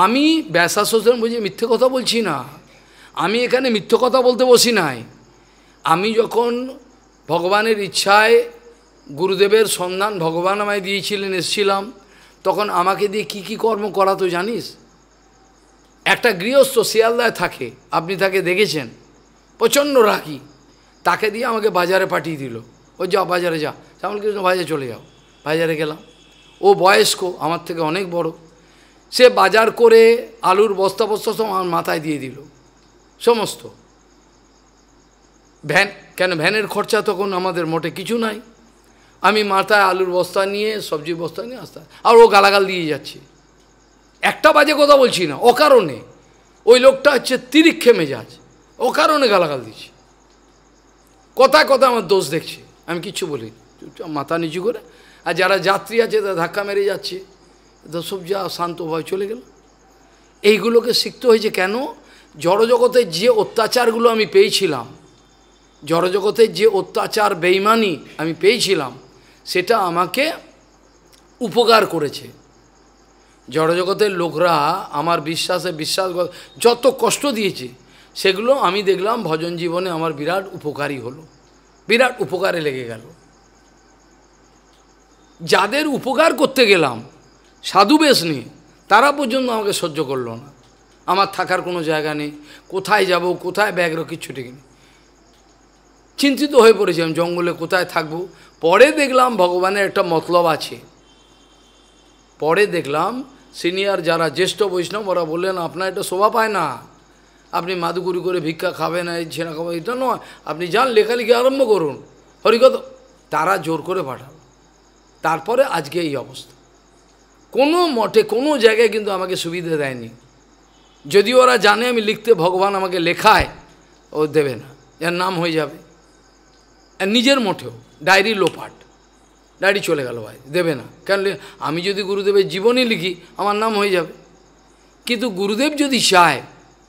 আমি ব্যাসা শোষণ বুঝি মিথ্যে কথা বলছি না আমি এখানে মিথ্য কথা বলতে বসি নাই আমি যখন ভগবানের ইচ্ছায় গুরুদেবের সন্ধান ভগবান আমায় দিয়েছিলেন এসছিলাম তখন আমাকে দিয়ে কি কি কর্ম করা তো জানিস একটা গৃহস্থ শিয়ালদায় থাকে আপনি তাকে দেখেছেন প্রচণ্ড রাখি তাকে দিয়ে আমাকে বাজারে পাঠিয়ে দিল ও যা বাজারে যা শ্যামল কৃষ্ণ বাজারে চলে যাও বাজারে গেলাম ও বয়স্ক আমার থেকে অনেক বড় সে বাজার করে আলুর বস্তা বস্তা সব আমার মাথায় দিয়ে দিল সমস্ত ভ্যান কেন ভ্যানের খরচা তখন আমাদের মোটে কিছু নাই আমি মাথায় আলুর বস্তা নিয়ে সবজি বস্তা নিয়ে আসতাম আর ও গালাগাল দিয়ে যাচ্ছে একটা বাজে কথা বলছি না অকারণে ওই লোকটা হচ্ছে তিরিক্ষে মেজাজ অকারণে গালাগাল দিচ্ছে কথা কথা আমার দোষ দেখছে আমি কিছু বলি মাথা নিচু করে আর যারা যাত্রী আছে তারা ধাক্কা মেরে যাচ্ছে তো সব যা শান্তভাবে চলে গেল এইগুলোকে শিখতে হয়েছে কেন জড়জগতে যে অত্যাচারগুলো আমি পেয়েছিলাম জড়জগতের যে অত্যাচার বেইমানি আমি পেয়েছিলাম সেটা আমাকে উপকার করেছে জড়জগতের লোকরা আমার বিশ্বাসে বিশ্বাস যত কষ্ট দিয়েছে সেগুলো আমি দেখলাম ভজন জীবনে আমার বিরাট উপকারী হলো বিরাট উপকারে লেগে গেল যাদের উপকার করতে গেলাম সাধু বেশ নিয়ে তারা পর্যন্ত আমাকে সহ্য করলো না আমার থাকার কোনো জায়গা নেই কোথায় যাব কোথায় ব্যাগ রেখে ছুটে কিনি চিন্তিত হয়ে পড়েছিলাম জঙ্গলে কোথায় থাকব পরে দেখলাম ভগবানের একটা মতলব আছে পরে দেখলাম সিনিয়র যারা জ্যেষ্ঠ বৈষ্ণব ওরা বললেন আপনার এটা শোভা পায় না আপনি মাদুকুরি করে ভিক্ষা খাবেন এই ছেঁড়া খাবেন এটা নয় আপনি যান লেখালেখি আরম্ভ করুন হরিকত তারা জোর করে পাঠাল তারপরে আজকে এই অবস্থা কোনো মঠে কোনো জায়গায় কিন্তু আমাকে সুবিধা দেয়নি যদি ওরা জানে আমি লিখতে ভগবান আমাকে লেখায় ও দেবে না এর নাম হয়ে যাবে আর নিজের মঠেও ডায়েরি লোপাট ডাডি চলে গেল ভাই দেবে না কেন আমি যদি গুরুদেবের জীবনী লিখি আমার নাম হয়ে যাবে কিন্তু গুরুদেব যদি চায়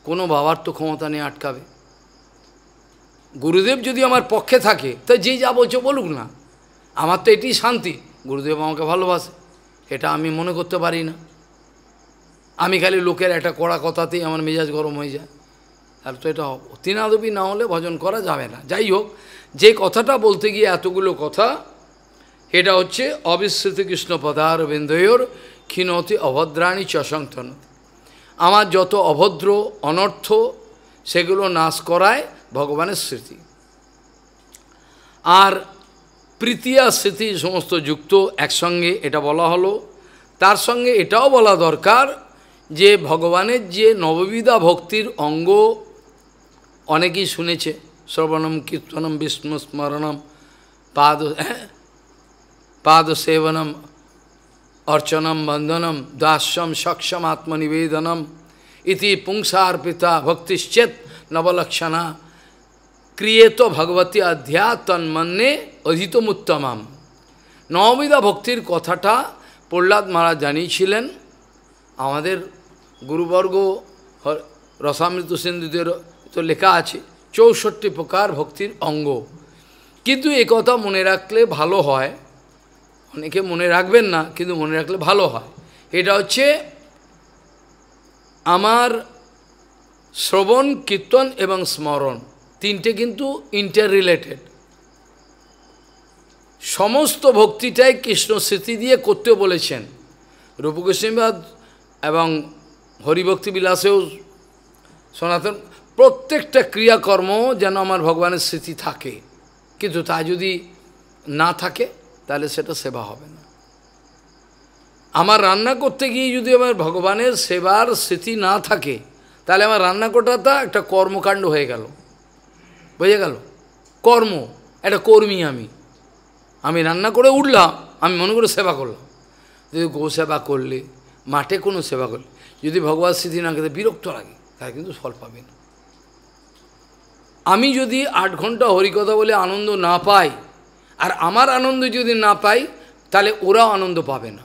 কোনো বাবার তো ক্ষমতা নিয়ে আটকাবে গুরুদেব যদি আমার পক্ষে থাকে তা যে যা বলছো বলুক না আমার তো এটি শান্তি গুরুদেব আমাকে ভালোবাসে এটা আমি মনে করতে পারি না আমি খালি লোকের একটা কড়া কথাতেই আমার মেজাজ গরম হয়ে যায় তাহলে তো এটা তিনাদবি না হলে ভজন করা যাবে না যাই হোক যে কথাটা বলতে গিয়ে এতগুলো কথা এটা হচ্ছে অবিশ্রিত কৃষ্ণ পদার বিন্দয়র ক্ষীণতি অভদ্রাণী চসংতন আমার যত অভদ্র অনর্থ সেগুলো নাশ করায় ভগবানের স্মৃতি আর প্রীতি আর স্মৃতি সমস্ত যুক্ত একসঙ্গে এটা বলা হলো তার সঙ্গে এটাও বলা দরকার যে ভগবানের যে নববিধা ভক্তির অঙ্গ অনেকেই শুনেছে শ্রবণম কীর্তনম বিষ্ণু স্মরণম পাদ হ্যাঁ পাদসেবনম অর্চনম বন্ধনম দাস্যম সক্ষম আত্মনিবেদনম ইতি পুংসার্পিতা ভক্তিশ্চেত নবলক্ষণা ক্রিয়েত ভগবতী অধ্যায় তন্মন্যে অধিতমুত্তমাম নবমিদা ভক্তির কথাটা প্রহ্লাদ মহারাজ জানিয়েছিলেন আমাদের গুরুবর্গ রসামৃত সিন্ধুতে তো লেখা আছে চৌষট্টি প্রকার ভক্তির অঙ্গ কিন্তু এ কথা মনে রাখলে ভালো হয় অনেকে মনে রাখবেন না কিন্তু মনে রাখলে ভালো হয় এটা হচ্ছে আমার শ্রবণ কীর্তন এবং স্মরণ তিনটে কিন্তু ইন্টার রিলেটেড সমস্ত ভক্তিটাই কৃষ্ণ স্মৃতি দিয়ে করতেও বলেছেন রূপকৃষ্ণবাদ এবং হরিভক্তি বিলাসেও সনাতন প্রত্যেকটা ক্রিয়াকর্ম যেন আমার ভগবানের স্মৃতি থাকে কিন্তু তা যদি না থাকে তাহলে সেটা সেবা হবে না আমার রান্না করতে গিয়ে যদি আমার ভগবানের সেবার স্মৃতি না থাকে তাহলে আমার রান্না করাটা একটা কর্মকাণ্ড হয়ে গেল বুঝে গেল কর্ম একটা কর্মী আমি আমি রান্না করে উঠলাম আমি মনে করে সেবা করলাম যদি গো সেবা করলে মাঠে কোনো সেবা করলে যদি ভগবান স্মৃতি না খেতে বিরক্ত লাগে তাহলে কিন্তু ফল পাবে না আমি যদি আট ঘন্টা হরিকথা বলে আনন্দ না পাই আর আমার আনন্দ যদি না পাই তাহলে ওরাও আনন্দ পাবে না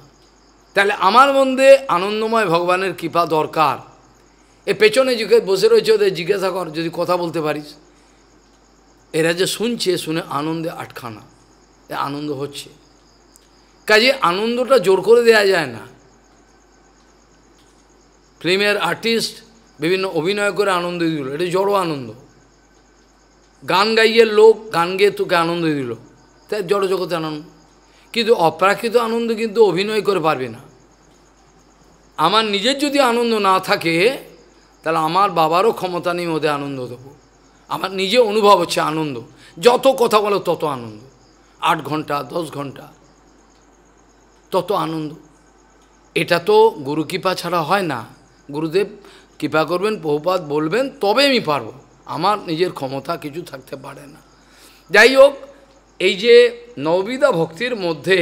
তাহলে আমার মধ্যে আনন্দময় ভগবানের কৃপা দরকার এ পেছনে যুগে বসে রয়েছে ওদের জিজ্ঞাসা কর যদি কথা বলতে পারিস এরা যে শুনছে শুনে আনন্দে আটখানা এ আনন্দ হচ্ছে কাজে আনন্দটা জোর করে দেয়া যায় না ফিল্মের আর্টিস্ট বিভিন্ন অভিনয় করে আনন্দ দিল এটা জড়ো আনন্দ গান গাইয়ে লোক গান গেয়ে তোকে আনন্দ দিল তাই জড়জগতে আনন্দ কিন্তু অপ্রাকৃত আনন্দ কিন্তু অভিনয় করে পারবে না আমার নিজের যদি আনন্দ না থাকে তাহলে আমার বাবারও ক্ষমতা নেই ওদের আনন্দ দেবো আমার নিজে অনুভব হচ্ছে আনন্দ যত কথা বলো তত আনন্দ আট ঘন্টা দশ ঘন্টা তত আনন্দ এটা তো গুরু কৃপা ছাড়া হয় না গুরুদেব কৃপা করবেন বহুপাত বলবেন তবে আমি পারবো আমার নিজের ক্ষমতা কিছু থাকতে পারে না যাই হোক এই যে নবিদা ভক্তির মধ্যে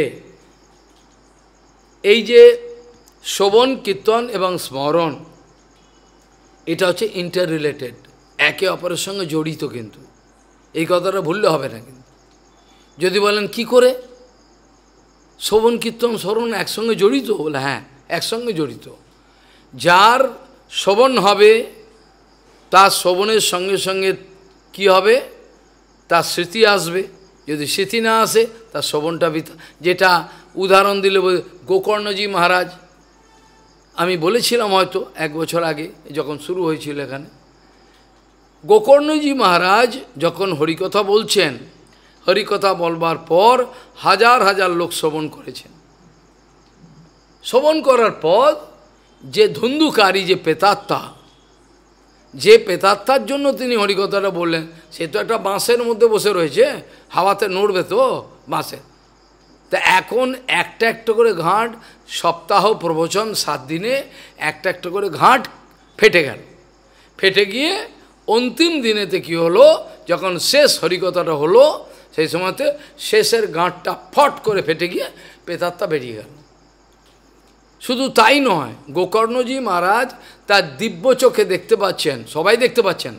এই যে শোভন কীর্তন এবং স্মরণ এটা হচ্ছে ইন্টার রিলেটেড একে অপরের সঙ্গে জড়িত কিন্তু এই কথাটা ভুললে হবে না কিন্তু যদি বলেন কি করে শোভন কীর্তন স্মরণ একসঙ্গে জড়িত বলে হ্যাঁ একসঙ্গে জড়িত যার শোভন হবে তার শোভনের সঙ্গে সঙ্গে কি হবে তার স্মৃতি আসবে যদি সেটি না আসে তার শ্রবণটা বৃথা যেটা উদাহরণ দিলে গোকর্ণজি মহারাজ আমি বলেছিলাম হয়তো এক বছর আগে যখন শুরু হয়েছিল এখানে গোকর্ণজি মহারাজ যখন হরিকথা বলছেন হরিকথা বলবার পর হাজার হাজার লোক শ্রবণ করেছেন শ্রবণ করার পর যে ধুন্দুকারী যে পেতাত্মা যে পেতার্থার জন্য তিনি হরিকথাটা বললেন সে তো একটা বাঁশের মধ্যে বসে রয়েছে হাওয়াতে নড়বে তো বাঁশে তা এখন একটা একটা করে ঘাট সপ্তাহ প্রবচন সাত দিনে একটা একটা করে ঘাট ফেটে গেল ফেটে গিয়ে অন্তিম দিনেতে কি হলো যখন শেষ হরিকথাটা হলো সেই সময়তে শেষের গাঁটটা ফট করে ফেটে গিয়ে পেতাত্তা বেরিয়ে গেল শুধু তাই নয় গোকর্ণজি মহারাজ তার দিব্য চোখে দেখতে পাচ্ছেন সবাই দেখতে পাচ্ছেন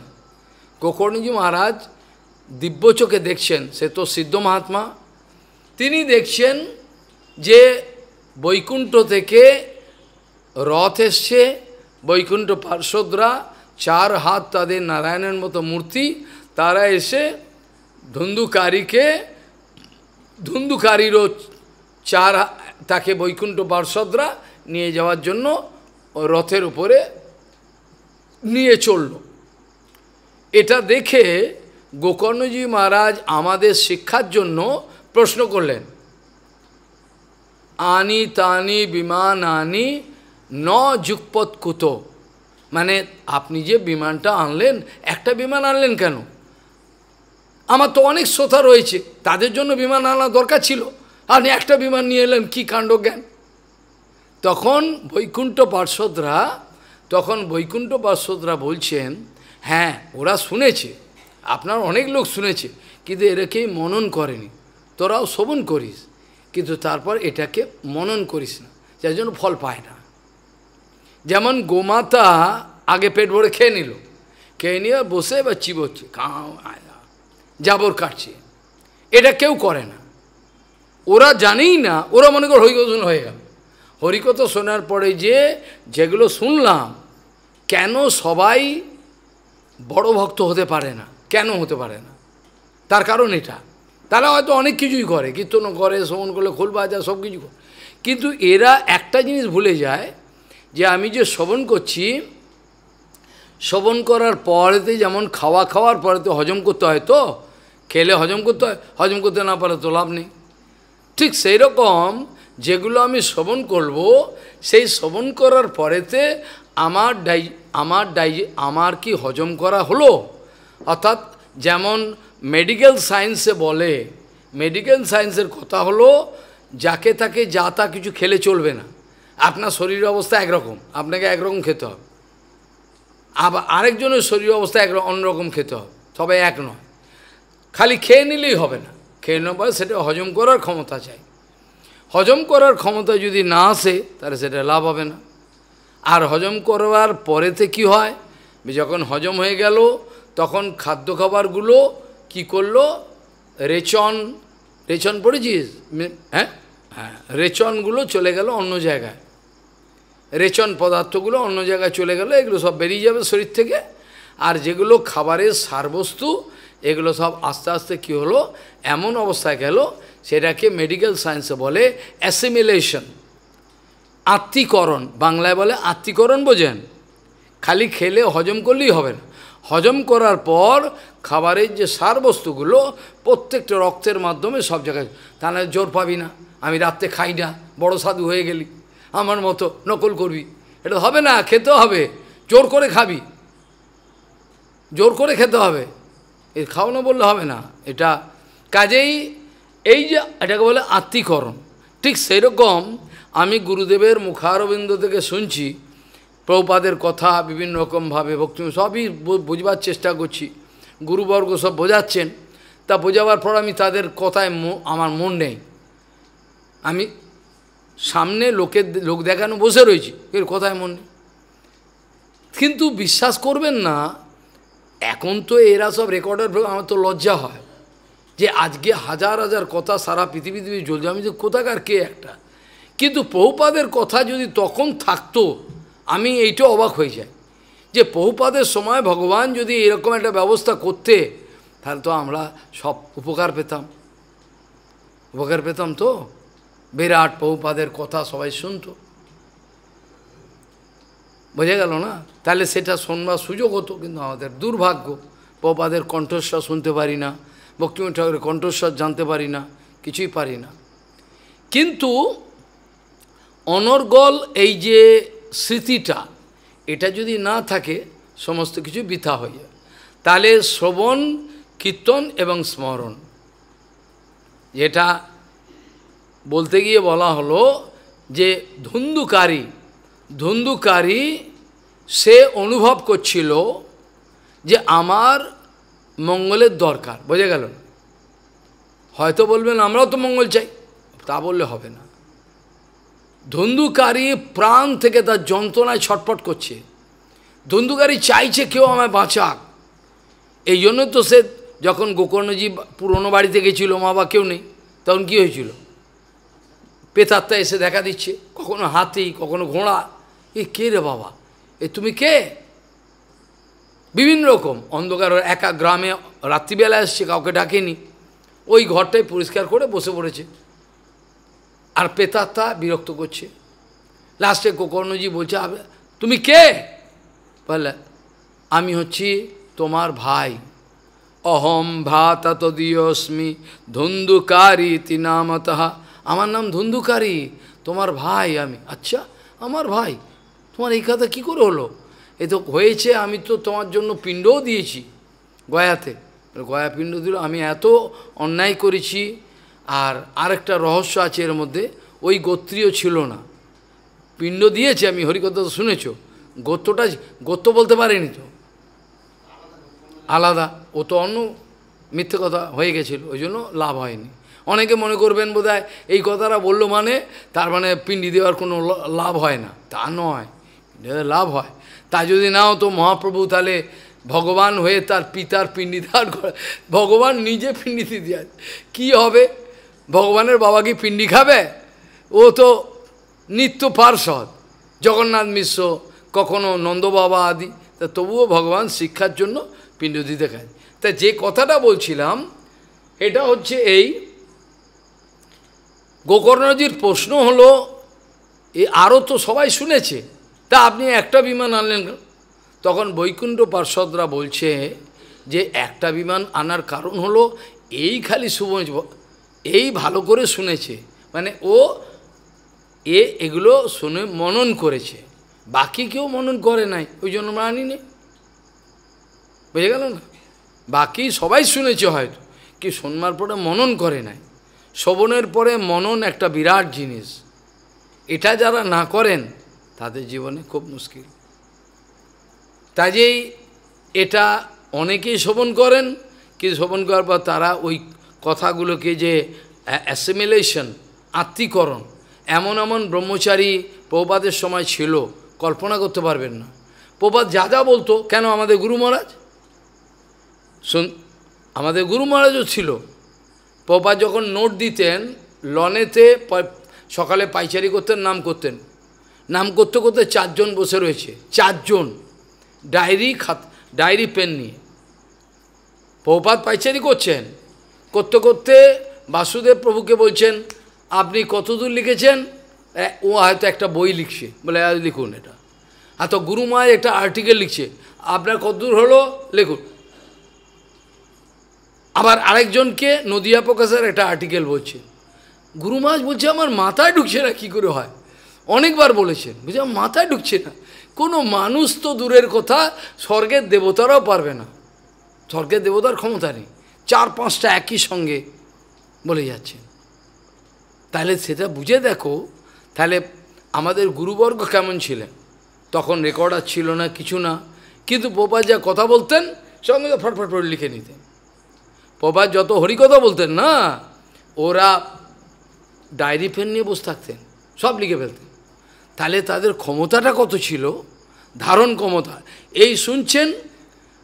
গোকর্ণজি মহারাজ দিব্য চোখে দেখছেন সে তো সিদ্ধ মহাত্মা তিনি দেখছেন যে বৈকুণ্ঠ থেকে রথ এসছে বৈকুণ্ঠ পার্শ্বদরা চার হাত তাদের নারায়ণের মতো মূর্তি তারা এসে ধুন্দুকারীকে ধুন্দুকারীরও চার তাকে বৈকুণ্ঠ পার্শ্বদরা নিয়ে যাওয়ার জন্য রথের উপরে নিয়ে চলল এটা দেখে গোকর্ণজি মহারাজ আমাদের শিক্ষার জন্য প্রশ্ন করলেন আনি তানি বিমান আনি ন যুগপথ কুত মানে আপনি যে বিমানটা আনলেন একটা বিমান আনলেন কেন আমার তো অনেক শ্রোতা রয়েছে তাদের জন্য বিমান আনা দরকার ছিল আপনি একটা বিমান নিয়ে এলেন কী কাণ্ড জ্ঞান তখন বৈকুণ্ঠ পার্শ্বদরা তখন বৈকুণ্ঠ পার্শ্বদরা বলছেন হ্যাঁ ওরা শুনেছে আপনার অনেক লোক শুনেছে কিন্তু এরকেই মনন করেনি তোরাও শোভন করিস কিন্তু তারপর এটাকে মনন করিস না যার জন্য ফল পায় না যেমন গোমাতা আগে পেট ভরে খেয়ে নিল খেয়ে নিয়ে বসে বা চিবোচ্ছে কাঁ আয়া জাবর কাটছে এটা কেউ করে না ওরা জানেই না ওরা মনে কর হৈগজন হয়ে গেল হরিকথা শোনার পরে যে যেগুলো শুনলাম কেন সবাই বড় ভক্ত হতে পারে না কেন হতে পারে না তার কারণ এটা তারা হয়তো অনেক কিছুই করে কীর্তনও করে শ্রমণ করলে খোল বাজা সব কিছু করে কিন্তু এরা একটা জিনিস ভুলে যায় যে আমি যে শ্রবণ করছি শ্রবণ করার পরেতে যেমন খাওয়া খাওয়ার পরেতে হজম করতে হয় তো খেলে হজম করতে হয় হজম করতে না পারে তো লাভ নেই ঠিক সেই রকম যেগুলো আমি শ্রবণ করব সেই শ্রবণ করার পরেতে আমার ডাই আমার ডাই আমার কি হজম করা হলো অর্থাৎ যেমন মেডিকেল সায়েন্সে বলে মেডিকেল সায়েন্সের কথা হলো যাকে তাকে যা তা কিছু খেলে চলবে না আপনার শরীর অবস্থা একরকম আপনাকে একরকম খেতে হবে আবার আরেকজনের শরীর অবস্থা এক অন্যরকম খেতে হবে তবে এক নয় খালি খেয়ে নিলেই হবে না খেয়ে নেওয়ার পরে সেটা হজম করার ক্ষমতা চাই হজম করার ক্ষমতা যদি না আসে তাহলে সেটা লাভ হবে না আর হজম করবার পরেতে কি হয় যখন হজম হয়ে গেল তখন খাদ্য খাবারগুলো কি করলো রেচন রেচন পড়েছিস হ্যাঁ হ্যাঁ রেচনগুলো চলে গেল অন্য জায়গায় রেচন পদার্থগুলো অন্য জায়গায় চলে গেল এগুলো সব বেরিয়ে যাবে শরীর থেকে আর যেগুলো খাবারের সারবস্তু এগুলো সব আস্তে আস্তে কি হলো এমন অবস্থায় গেল সেটাকে মেডিকেল সায়েন্সে বলে অ্যাসিমিলেশন আত্মীকরণ বাংলায় বলে আত্মীকরণ বোঝেন খালি খেলে হজম করলেই হবে না হজম করার পর খাবারের যে সারবস্তুগুলো প্রত্যেকটা রক্তের মাধ্যমে সব জায়গায় তাহলে জোর পাবি না আমি রাত্রে খাই না বড় সাধু হয়ে গেলি আমার মতো নকল করবি এটা হবে না খেতে হবে জোর করে খাবি জোর করে খেতে হবে এ খাওয়ানো বললে হবে না এটা কাজেই এই যে এটাকে বলে আত্মীকরণ ঠিক সেরকম আমি গুরুদেবের মুখারবিন্দ থেকে শুনছি প্রপাদের কথা বিভিন্ন রকমভাবে ভক্তি সবই বুঝবার চেষ্টা করছি গুরুবর্গ সব বোঝাচ্ছেন তা বোঝাবার পর আমি তাদের কথায় আমার মন নেই আমি সামনে লোকের লোক দেখানো বসে রয়েছি এর কথায় মন নেই কিন্তু বিশ্বাস করবেন না এখন তো এরা সব রেকর্ডের আমার তো লজ্জা হয় যে আজকে হাজার হাজার কথা সারা পৃথিবী পৃথিবী জ্বলছে আমি যে কোথাকার কে একটা কিন্তু পহুপাদের কথা যদি তখন থাকতো আমি এইটা অবাক হয়ে যাই যে পহুপাদের সময় ভগবান যদি এরকম একটা ব্যবস্থা করতে তাহলে তো আমরা সব উপকার পেতাম উপকার পেতাম তো বিরাট পহুপাদের কথা সবাই শুনত বোঝা গেল না তাহলে সেটা শোনবার সুযোগ হতো কিন্তু আমাদের দুর্ভাগ্য পৌপাদের কণ্ঠস্বর শুনতে পারি না ভক্তিমন ঠাকুরের কণ্ঠস্বর জানতে পারি না কিছুই পারি না কিন্তু অনর্গল এই যে স্মৃতিটা এটা যদি না থাকে সমস্ত কিছু বৃথা হয়ে যায় তাহলে শ্রবণ কীর্তন এবং স্মরণ যেটা বলতে গিয়ে বলা হলো যে ধুন্দুকারী ধুন্দুকারী সে অনুভব করছিল যে আমার মঙ্গলের দরকার বোঝা গেল না হয়তো বলবেন আমরাও তো মঙ্গল চাই তা বললে হবে না ধন্দুকারী প্রাণ থেকে তার যন্ত্রণায় ছটপট করছে ধন্দুকারী চাইছে কেউ আমায় বাঁচাক এই জন্য তো সে যখন গোকর্ণজি পুরনো বাড়িতে গেছিল মা বা কেউ নেই তখন কী হয়েছিল পেতারটা এসে দেখা দিচ্ছে কখনো হাতি কখনো ঘোড়া এ কে রে বাবা এ তুমি কে বিভিন্ন রকম অন্ধকার একা গ্রামে রাত্রিবেলা এসছে কাউকে ডাকেনি ওই ঘরটাই পরিষ্কার করে বসে পড়েছে আর পেতাত্তা বিরক্ত করছে লাস্টে গোকর্ণজি বলছে তুমি কে বলে আমি হচ্ছি তোমার ভাই অহম ভাতদীয়স্মি ধুন্দুকারী তিনামতহা আমার নাম ধুন্দুকারী তোমার ভাই আমি আচ্ছা আমার ভাই তোমার এই কথা কী করে হলো এ তো হয়েছে আমি তো তোমার জন্য পিণ্ডও দিয়েছি গয়াতে গয়া পিণ্ড দিল আমি এত অন্যায় করেছি আর আরেকটা রহস্য আছে এর মধ্যে ওই গোত্রীয় ছিল না পিণ্ড দিয়েছে আমি হরিকথা তো শুনেছ গোত্রটা গোত্র বলতে পারেনি তো আলাদা ও তো অন্য মিথ্যে কথা হয়ে গেছিল ওই জন্য লাভ হয়নি অনেকে মনে করবেন বোধ এই কথাটা বললো মানে তার মানে পিণ্ডি দেওয়ার কোনো লাভ হয় না তা নয় লাভ হয় তা যদি নাও তো মহাপ্রভু তাহলে ভগবান হয়ে তার পিতার পিণ্ডিদান করে ভগবান নিজে পিণ্ডি দিয়ে কি হবে ভগবানের বাবা কি পিণ্ডি খাবে ও তো নিত্য পার্ষদ জগন্নাথ মিশ্র কখনো নন্দবাবা আদি তা তবুও ভগবান শিক্ষার জন্য পিণ্ড দিতে খায় তা যে কথাটা বলছিলাম এটা হচ্ছে এই গোকর্ণজির প্রশ্ন হলো এ আরও তো সবাই শুনেছে তা আপনি একটা বিমান আনলেন তখন বৈকুণ্ঠ পার্ষদরা বলছে যে একটা বিমান আনার কারণ হলো এই খালি শুভ এই ভালো করে শুনেছে মানে ও এ এগুলো শুনে মনন করেছে বাকি কেউ মনন করে নাই ওই জন্য আমরা আনি নেই বুঝে গেল না বাকি সবাই শুনেছে হয়তো কি শোনবার পরে মনন করে নাই শোবনের পরে মনন একটা বিরাট জিনিস এটা যারা না করেন তাদের জীবনে খুব মুশকিল কাজেই এটা অনেকেই শোভন করেন কিন্তু শোভন করার পর তারা ওই কথাগুলোকে যে অ্যাসিমিলেশন আত্মীকরণ এমন এমন ব্রহ্মচারী প্রবাদের সময় ছিল কল্পনা করতে পারবেন না প্রবাদ যা যা বলতো কেন আমাদের গুরু মহারাজ শুন আমাদের গুরু মহারাজও ছিল প্রবাদ যখন নোট দিতেন লনেতে সকালে পাইচারি করতেন নাম করতেন নাম করতে করতে চারজন বসে রয়েছে চারজন ডায়েরি খাত ডায়েরি পেন নিয়ে প্রভুপাত পাইচারি করছেন করতে করতে বাসুদেব প্রভুকে বলছেন আপনি কতদূর লিখেছেন ও হয়তো একটা বই লিখছে বলে লিখুন এটা আর তো গুরুমা একটা আর্টিকেল লিখছে আপনার কতদূর হলো লিখুন আবার আরেকজনকে নদিয়া প্রকাশের একটা আর্টিকেল বলছে গুরুমাজ বলছে আমার মাথায় ঢুকছে না কী করে হয় অনেকবার বলেছেন বুঝে মাথায় ঢুকছে না কোনো মানুষ তো দূরের কথা স্বর্গের দেবতারাও পারবে না স্বর্গের দেবতার ক্ষমতা নেই চার পাঁচটা একই সঙ্গে বলে যাচ্ছেন তাহলে সেটা বুঝে দেখো তাহলে আমাদের গুরুবর্গ কেমন ছিলেন তখন রেকর্ডার ছিল না কিছু না কিন্তু পোপা যা কথা বলতেন সঙ্গে ফটফট করে লিখে নিতেন পোপা যত হরিকথা বলতেন না ওরা ডায়েরি ফেন নিয়ে বসে থাকতেন সব লিখে ফেলতেন তাহলে তাদের ক্ষমতাটা কত ছিল ধারণ ক্ষমতা এই শুনছেন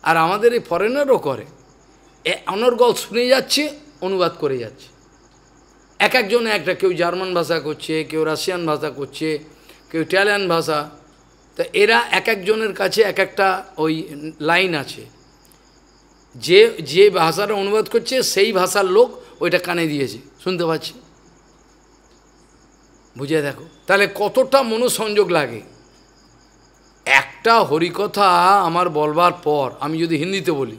আর আমাদের এই ফরেনারও করে এ অনর্গল শুনে যাচ্ছে অনুবাদ করে যাচ্ছে এক একজন একটা কেউ জার্মান ভাষা করছে কেউ রাশিয়ান ভাষা করছে কেউ ইটালিয়ান ভাষা তো এরা এক একজনের কাছে এক একটা ওই লাইন আছে যে যে ভাষাটা অনুবাদ করছে সেই ভাষার লোক ওইটা কানে দিয়েছে শুনতে পাচ্ছি বুঝে দেখো তাহলে কতটা মনোসংযোগ লাগে একটা হরিকথা আমার বলবার পর আমি যদি হিন্দিতে বলি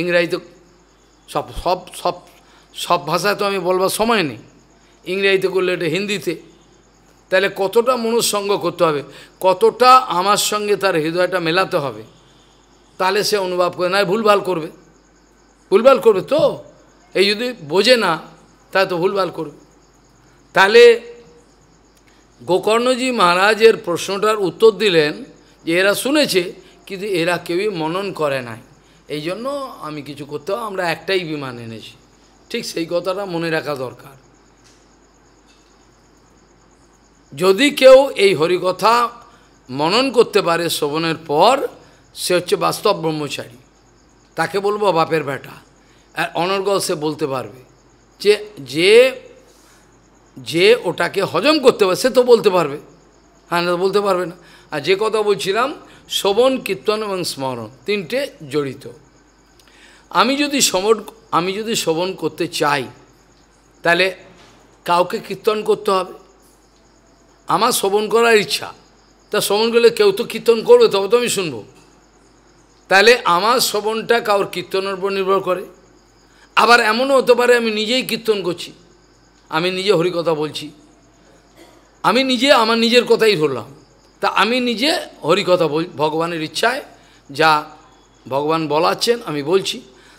ইংরাজিতে সব সব সব সব ভাষায় তো আমি বলবার সময় নেই ইংরাজিতে করলে এটা হিন্দিতে তাহলে কতটা মনুসঙ্গ করতে হবে কতটা আমার সঙ্গে তার হৃদয়টা মেলাতে হবে তাহলে সে অনুভব করে না ভুলভাল করবে ভুলভাল করবে তো এই যদি বোঝে না তা তো ভুলভাল করবে তাহলে গোকর্ণজি মহারাজের প্রশ্নটার উত্তর দিলেন যে এরা শুনেছে কিন্তু এরা কেউই মনন করে নাই এই জন্য আমি কিছু করতেও আমরা একটাই বিমান এনেছি ঠিক সেই কথাটা মনে রাখা দরকার যদি কেউ এই হরিকথা মনন করতে পারে শ্রবণের পর সে হচ্ছে বাস্তব ব্রহ্মচারী তাকে বলবো বাপের বেটা আর অনর্গল সে বলতে পারবে যে যে যে ওটাকে হজম করতে পারে সে তো বলতে পারবে হ্যাঁ বলতে পারবে না আর যে কথা বলছিলাম শ্রবণ কীর্তন এবং স্মরণ তিনটে জড়িত আমি যদি সমর আমি যদি শ্রবণ করতে চাই তাহলে কাউকে কীর্তন করতে হবে আমার শ্রবণ করার ইচ্ছা তা শ্রবণ করলে কেউ তো কীর্তন করবে তবে তো আমি শুনবো তাহলে আমার শ্রবণটা কারোর কীর্তনের উপর নির্ভর করে আবার এমনও হতে পারে আমি নিজেই কীর্তন করছি আমি নিজে হরিকথা বলছি আমি নিজে আমার নিজের কথাই ধরলাম তা আমি নিজে হরিকথা বল ভগবানের ইচ্ছায় যা ভগবান বলাচ্ছেন আমি বলছি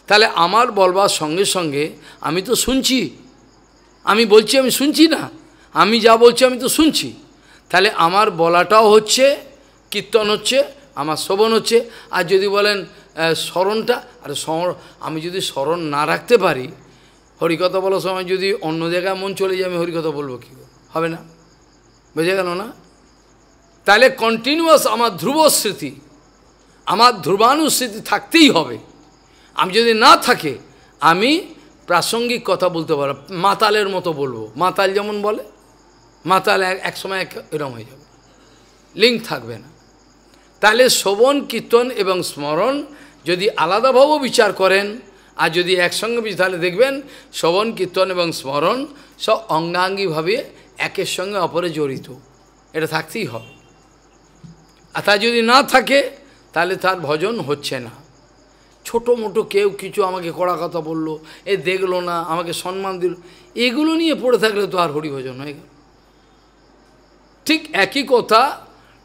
তাহলে আমার বলবার সঙ্গে সঙ্গে আমি তো শুনছি আমি বলছি আমি শুনছি না আমি যা বলছি আমি তো শুনছি তাহলে আমার বলাটাও হচ্ছে কীর্তন হচ্ছে আমার শ্রবণ হচ্ছে আর যদি বলেন স্মরণটা আর আমি যদি স্মরণ না রাখতে পারি হরিকথা বলার সময় যদি অন্য জায়গায় মন চলে যায় আমি হরিকথা বলবো কী হবে না বুঝে গেল না তাহলে কন্টিনিউয়াস আমার ধ্রুব স্মৃতি আমার ধ্রুবানুস্মৃতি থাকতেই হবে আমি যদি না থাকে আমি প্রাসঙ্গিক কথা বলতে পারব মাতালের মতো বলবো মাতাল যেমন বলে মাতাল এক সময় এক এরম হয়ে যাবে লিঙ্ক থাকবে না তাহলে শ্রবণ কীর্তন এবং স্মরণ যদি আলাদাভাবেও বিচার করেন আর যদি একসঙ্গে বেশি তাহলে দেখবেন শ্রবণ কীর্তন এবং স্মরণ সব অঙ্গাঙ্গিভাবে একের সঙ্গে অপরে জড়িত এটা থাকতেই হবে আর তা যদি না থাকে তাহলে তার ভজন হচ্ছে না ছোট মোটো কেউ কিছু আমাকে কড়া কথা বলল এ দেখলো না আমাকে সম্মান দিল এগুলো নিয়ে পড়ে থাকলে তো আর হরিভজন হয়ে গেল ঠিক একই কথা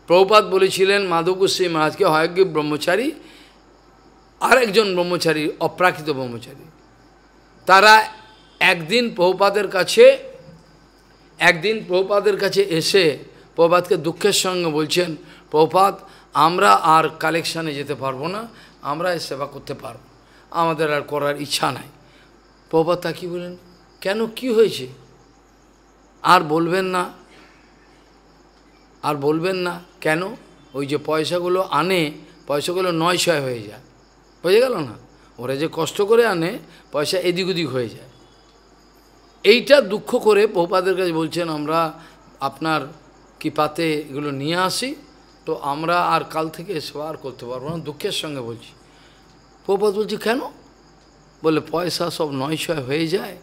প্রভুপাত বলেছিলেন মাধব গোস্বী মহারাজকে ব্রহ্মচারী আরেকজন ব্রহ্মচারী অপ্রাকৃত ব্রহ্মচারী তারা একদিন প্রহুপাদের কাছে একদিন প্রহুপাদের কাছে এসে প্রভুপাতকে দুঃখের সঙ্গে বলছেন প্রভুপাত আমরা আর কালেকশানে যেতে পারবো না আমরা সেবা করতে পারব আমাদের আর করার ইচ্ছা নাই প্রভুপাত তা কী বলেন কেন কি হয়েছে আর বলবেন না আর বলবেন না কেন ওই যে পয়সাগুলো আনে পয়সাগুলো নয় ছয় হয়ে যায় হয়ে গেল না ওরা যে কষ্ট করে আনে পয়সা এদিক ওদিক হয়ে যায় এইটা দুঃখ করে বহুপাদের কাছে বলছেন আমরা আপনার কৃপাতে এগুলো নিয়ে আসি তো আমরা আর কাল থেকে সেবা আর করতে পারবো না দুঃখের সঙ্গে বলছি প্রপাত বলছি কেন বলে পয়সা সব নয় ছয় হয়ে যায়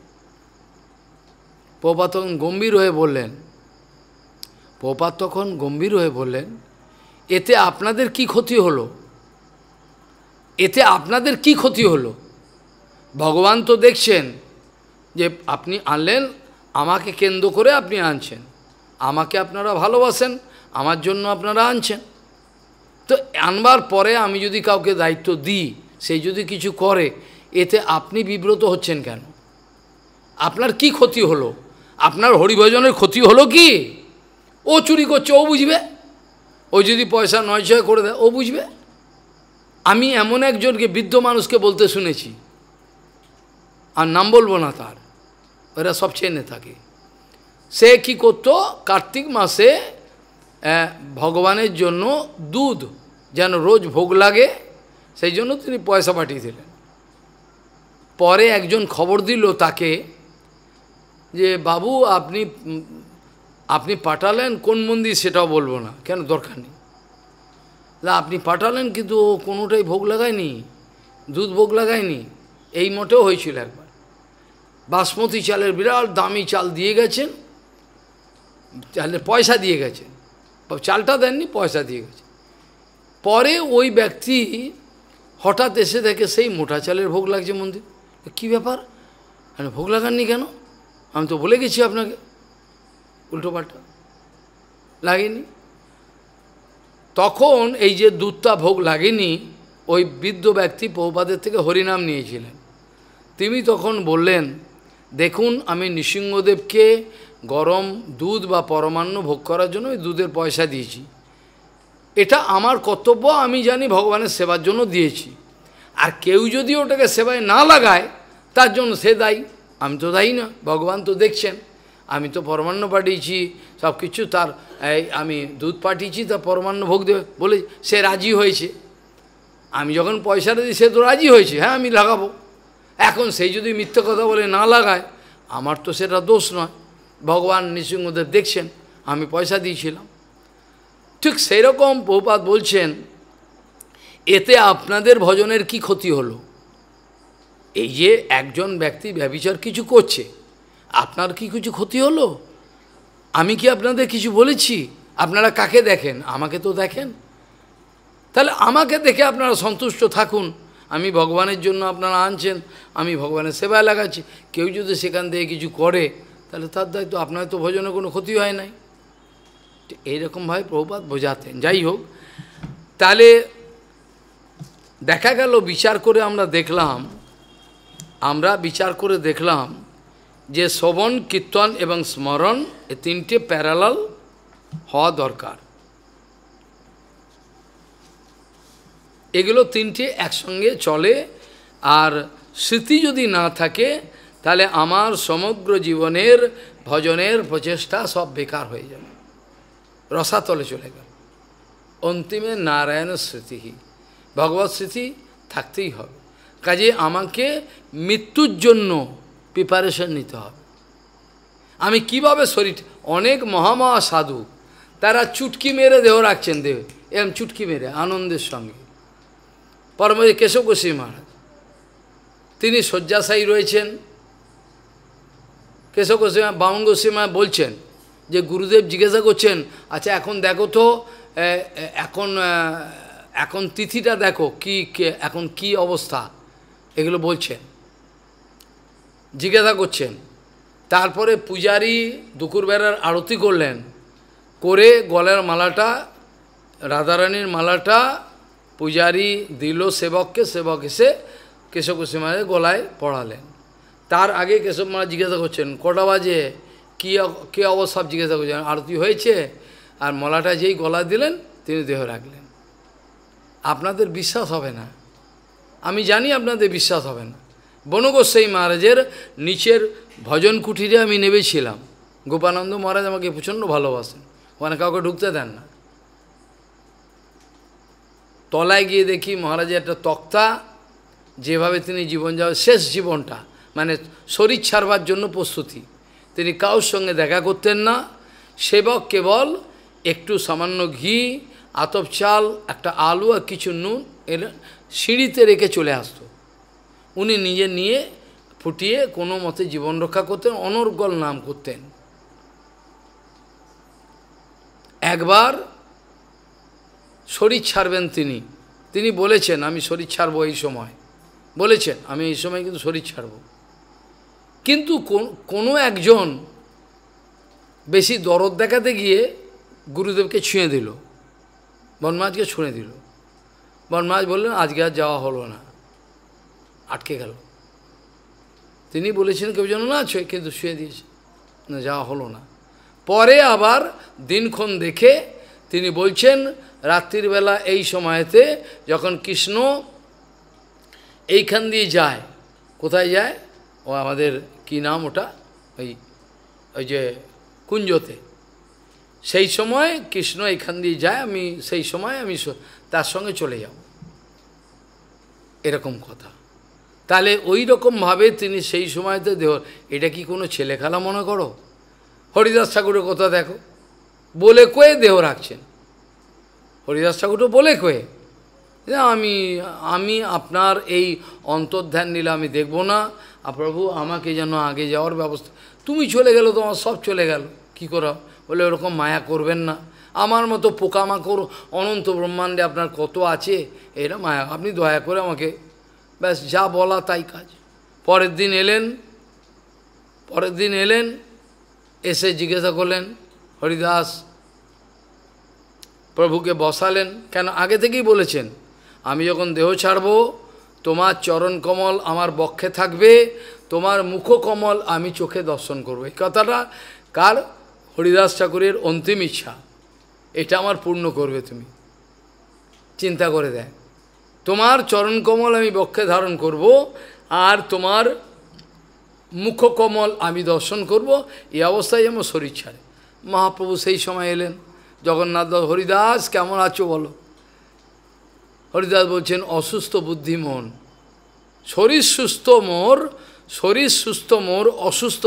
প্রপাত তখন গম্ভীর হয়ে বললেন প্রপাত তখন গম্ভীর হয়ে বললেন এতে আপনাদের কি ক্ষতি হলো এতে আপনাদের কি ক্ষতি হলো ভগবান তো দেখছেন যে আপনি আনলেন আমাকে কেন্দ্র করে আপনি আনছেন আমাকে আপনারা ভালোবাসেন আমার জন্য আপনারা আনছেন তো আনবার পরে আমি যদি কাউকে দায়িত্ব দিই সে যদি কিছু করে এতে আপনি বিব্রত হচ্ছেন কেন আপনার কি ক্ষতি হলো আপনার হরিভজনের ক্ষতি হলো কি ও চুরি করছে ও বুঝবে ও যদি পয়সা নয় ছয় করে দেয় ও বুঝবে আমি এমন একজনকে বৃদ্ধ মানুষকে বলতে শুনেছি আর নাম বলবো না তার ওরা সব চেনে থাকে সে কি করত কার্তিক মাসে ভগবানের জন্য দুধ যেন রোজ ভোগ লাগে সেই জন্য তিনি পয়সা পাঠিয়েছিলেন পরে একজন খবর দিল তাকে যে বাবু আপনি আপনি পাঠালেন কোন মন্দির সেটাও বলবো না কেন দরকার নেই আপনি পাঠালেন কিন্তু ও কোনোটাই ভোগ লাগায়নি দুধ ভোগ লাগায়নি এই মতেও হয়েছিল একবার বাসমতি চালের বিরাট দামি চাল দিয়ে গেছেন চালের পয়সা দিয়ে গেছেন চালটা দেননি পয়সা দিয়ে গেছে পরে ওই ব্যক্তি হঠাৎ এসে দেখে সেই মোটা চালের ভোগ লাগছে মন্দির কি ব্যাপার মানে ভোগ লাগাননি কেন আমি তো বলে গেছি আপনাকে উল্টো পাল্টা লাগেনি তখন এই যে দুধটা ভোগ লাগেনি ওই বৃদ্ধ ব্যক্তি পৌপাদের থেকে হরিনাম নিয়েছিলেন তিনি তখন বললেন দেখুন আমি নৃসিংহদেবকে গরম দুধ বা পরমান্ন ভোগ করার জন্য ওই দুধের পয়সা দিয়েছি এটা আমার কর্তব্য আমি জানি ভগবানের সেবার জন্য দিয়েছি আর কেউ যদি ওটাকে সেবায় না লাগায় তার জন্য সে দায়ী আমি তো দায়ী না ভগবান তো দেখছেন আমি তো পরমান্ন পাঠিয়েছি সব কিছু তার আমি দুধ পাঠিয়েছি তা পরমান্ন ভোগ দেবে বলে সে রাজি হয়েছে আমি যখন পয়সা দিই সে তো রাজি হয়েছে হ্যাঁ আমি লাগাবো এখন সেই যদি মিথ্যে কথা বলে না লাগায় আমার তো সেটা দোষ নয় ভগবান নৃসিংহদেব দেখছেন আমি পয়সা দিয়েছিলাম ঠিক সেই রকম বহুপাত বলছেন এতে আপনাদের ভজনের কি ক্ষতি হলো এই যে একজন ব্যক্তি ব্যবচার কিছু করছে আপনার কি কিছু ক্ষতি হলো আমি কি আপনাদের কিছু বলেছি আপনারা কাকে দেখেন আমাকে তো দেখেন তাহলে আমাকে দেখে আপনারা সন্তুষ্ট থাকুন আমি ভগবানের জন্য আপনারা আনছেন আমি ভগবানের সেবা লাগাচ্ছি কেউ যদি সেখান থেকে কিছু করে তাহলে তার দায়িত্ব আপনার তো ভোজনে কোনো ক্ষতি হয় নাই এইরকমভাবে প্রভুপাত বোঝাতেন যাই হোক তাহলে দেখা গেল বিচার করে আমরা দেখলাম আমরা বিচার করে দেখলাম যে শ্রবণ কীর্তন এবং স্মরণ এ তিনটে প্যারালাল হওয়া দরকার এগুলো তিনটে একসঙ্গে চলে আর স্মৃতি যদি না থাকে তাহলে আমার সমগ্র জীবনের ভজনের প্রচেষ্টা সব বেকার হয়ে যাবে রসাতলে চলে গেল অন্তিমে নারায়ণ স্মৃতি ভগবত স্মৃতি থাকতেই হবে কাজে আমাকে মৃত্যুর জন্য প্রিপারেশন নিতে হবে আমি কিভাবে শরীর অনেক মহামহা সাধু তারা চুটকি মেরে দেহ রাখছেন দেহ এরম চুটকি মেরে আনন্দের সঙ্গে পরমে কেশব গোস্বী মহারাজ তিনি শয্যাশায়ী রয়েছেন কেশব গোস্বী বামন মহারাজ বলছেন যে গুরুদেব জিজ্ঞাসা করছেন আচ্ছা এখন দেখো তো এখন এখন তিথিটা দেখো কি এখন কি অবস্থা এগুলো বলছেন জিজ্ঞাসা করছেন তারপরে পূজারি দুপুরবেলার আরতি করলেন করে গলার মালাটা রাধারানীর মালাটা পূজারি দিল সেবককে সেবক এসে কেশব কুশি মহারাজের গলায় পড়ালেন তার আগে কেশব মহারাজ জিজ্ঞাসা করছেন কটা বাজে কী কী অবস্থা জিজ্ঞাসা করছেন আরতি হয়েছে আর মলাটা যেই গলা দিলেন তিনি দেহ রাখলেন আপনাদের বিশ্বাস হবে না আমি জানি আপনাদের বিশ্বাস হবে না বনগোস্বাই মহারাজের নিচের ভজন কুঠিরে আমি নেবেছিলাম গোপানন্দ মহারাজ আমাকে প্রচণ্ড ভালোবাসেন ওখানে কাউকে ঢুকতে দেন না তলায় গিয়ে দেখি মহারাজের একটা তক্তা যেভাবে তিনি জীবন যাওয়ার শেষ জীবনটা মানে শরীর ছাড়বার জন্য প্রস্তুতি তিনি কারোর সঙ্গে দেখা করতেন না সেবক কেবল একটু সামান্য ঘি আতপ চাল একটা আলু আর কিছু নুন এর সিঁড়িতে রেখে চলে আসতো উনি নিজে নিয়ে ফুটিয়ে কোনো মতে জীবন রক্ষা করতেন অনর্গল নাম করতেন একবার শরীর ছাড়বেন তিনি তিনি বলেছেন আমি শরীর ছাড়বো এই সময় বলেছেন আমি এই সময় কিন্তু শরীর ছাড়ব কিন্তু কোনো একজন বেশি দরদ দেখাতে গিয়ে গুরুদেবকে ছুঁয়ে দিল বনমাজকে ছুঁড়ে দিল বনমাজ বললেন আজকে আর যাওয়া হলো না আটকে গেল তিনি বলেছেন কেউ যেন না ছুঁয়ে কিন্তু শুয়ে দিয়েছে না যাওয়া হলো না পরে আবার দিনক্ষণ দেখে তিনি বলছেন রাত্রির বেলা এই সময়তে যখন কৃষ্ণ এইখান দিয়ে যায় কোথায় যায় ও আমাদের কি নাম ওটা ওই ওই যে কুঞ্জতে সেই সময় কৃষ্ণ এইখান দিয়ে যায় আমি সেই সময় আমি তার সঙ্গে চলে যাব এরকম কথা তাহলে ওই রকমভাবে তিনি সেই সময়তে দেহ এটা কি কোনো ছেলে খেলা মনে করো হরিদাস ঠাকুরের কথা দেখো বলে কয়ে দেহ রাখছেন হরিদাস ঠাকুরও বলে কয়ে যে আমি আমি আপনার এই অন্তর্ধ্যান নিলে আমি দেখব না প্রভু আমাকে যেন আগে যাওয়ার ব্যবস্থা তুমি চলে গেলো তোমার সব চলে গেল কি করো বলে ওরকম মায়া করবেন না আমার মতো পোকামাকড় অনন্ত ব্রহ্মাণ্ডে আপনার কত আছে এটা মায়া আপনি দয়া করে আমাকে ব্যাস যা বলা তাই কাজ পরের দিন এলেন পরের দিন এলেন এসে জিজ্ঞাসা করলেন হরিদাস প্রভুকে বসালেন কেন আগে থেকেই বলেছেন আমি যখন দেহ ছাড়ব তোমার চরণ কমল আমার বক্ষে থাকবে তোমার মুখ কমল আমি চোখে দর্শন করব এই কথাটা কার হরিদাস ঠাকুরের অন্তিম ইচ্ছা এটা আমার পূর্ণ করবে তুমি চিন্তা করে দেয় তোমার চরণকমল আমি বক্ষে ধারণ করব আর তোমার মুখকমল আমি দর্শন করব এই অবস্থায় আমার শরীর ছাড়ে মহাপ্রভু সেই সময় এলেন জগন্নাথ হরিদাস কেমন আছো বলো হরিদাস বলছেন অসুস্থ মন শরীর সুস্থ মোর শরীর সুস্থ মোর অসুস্থ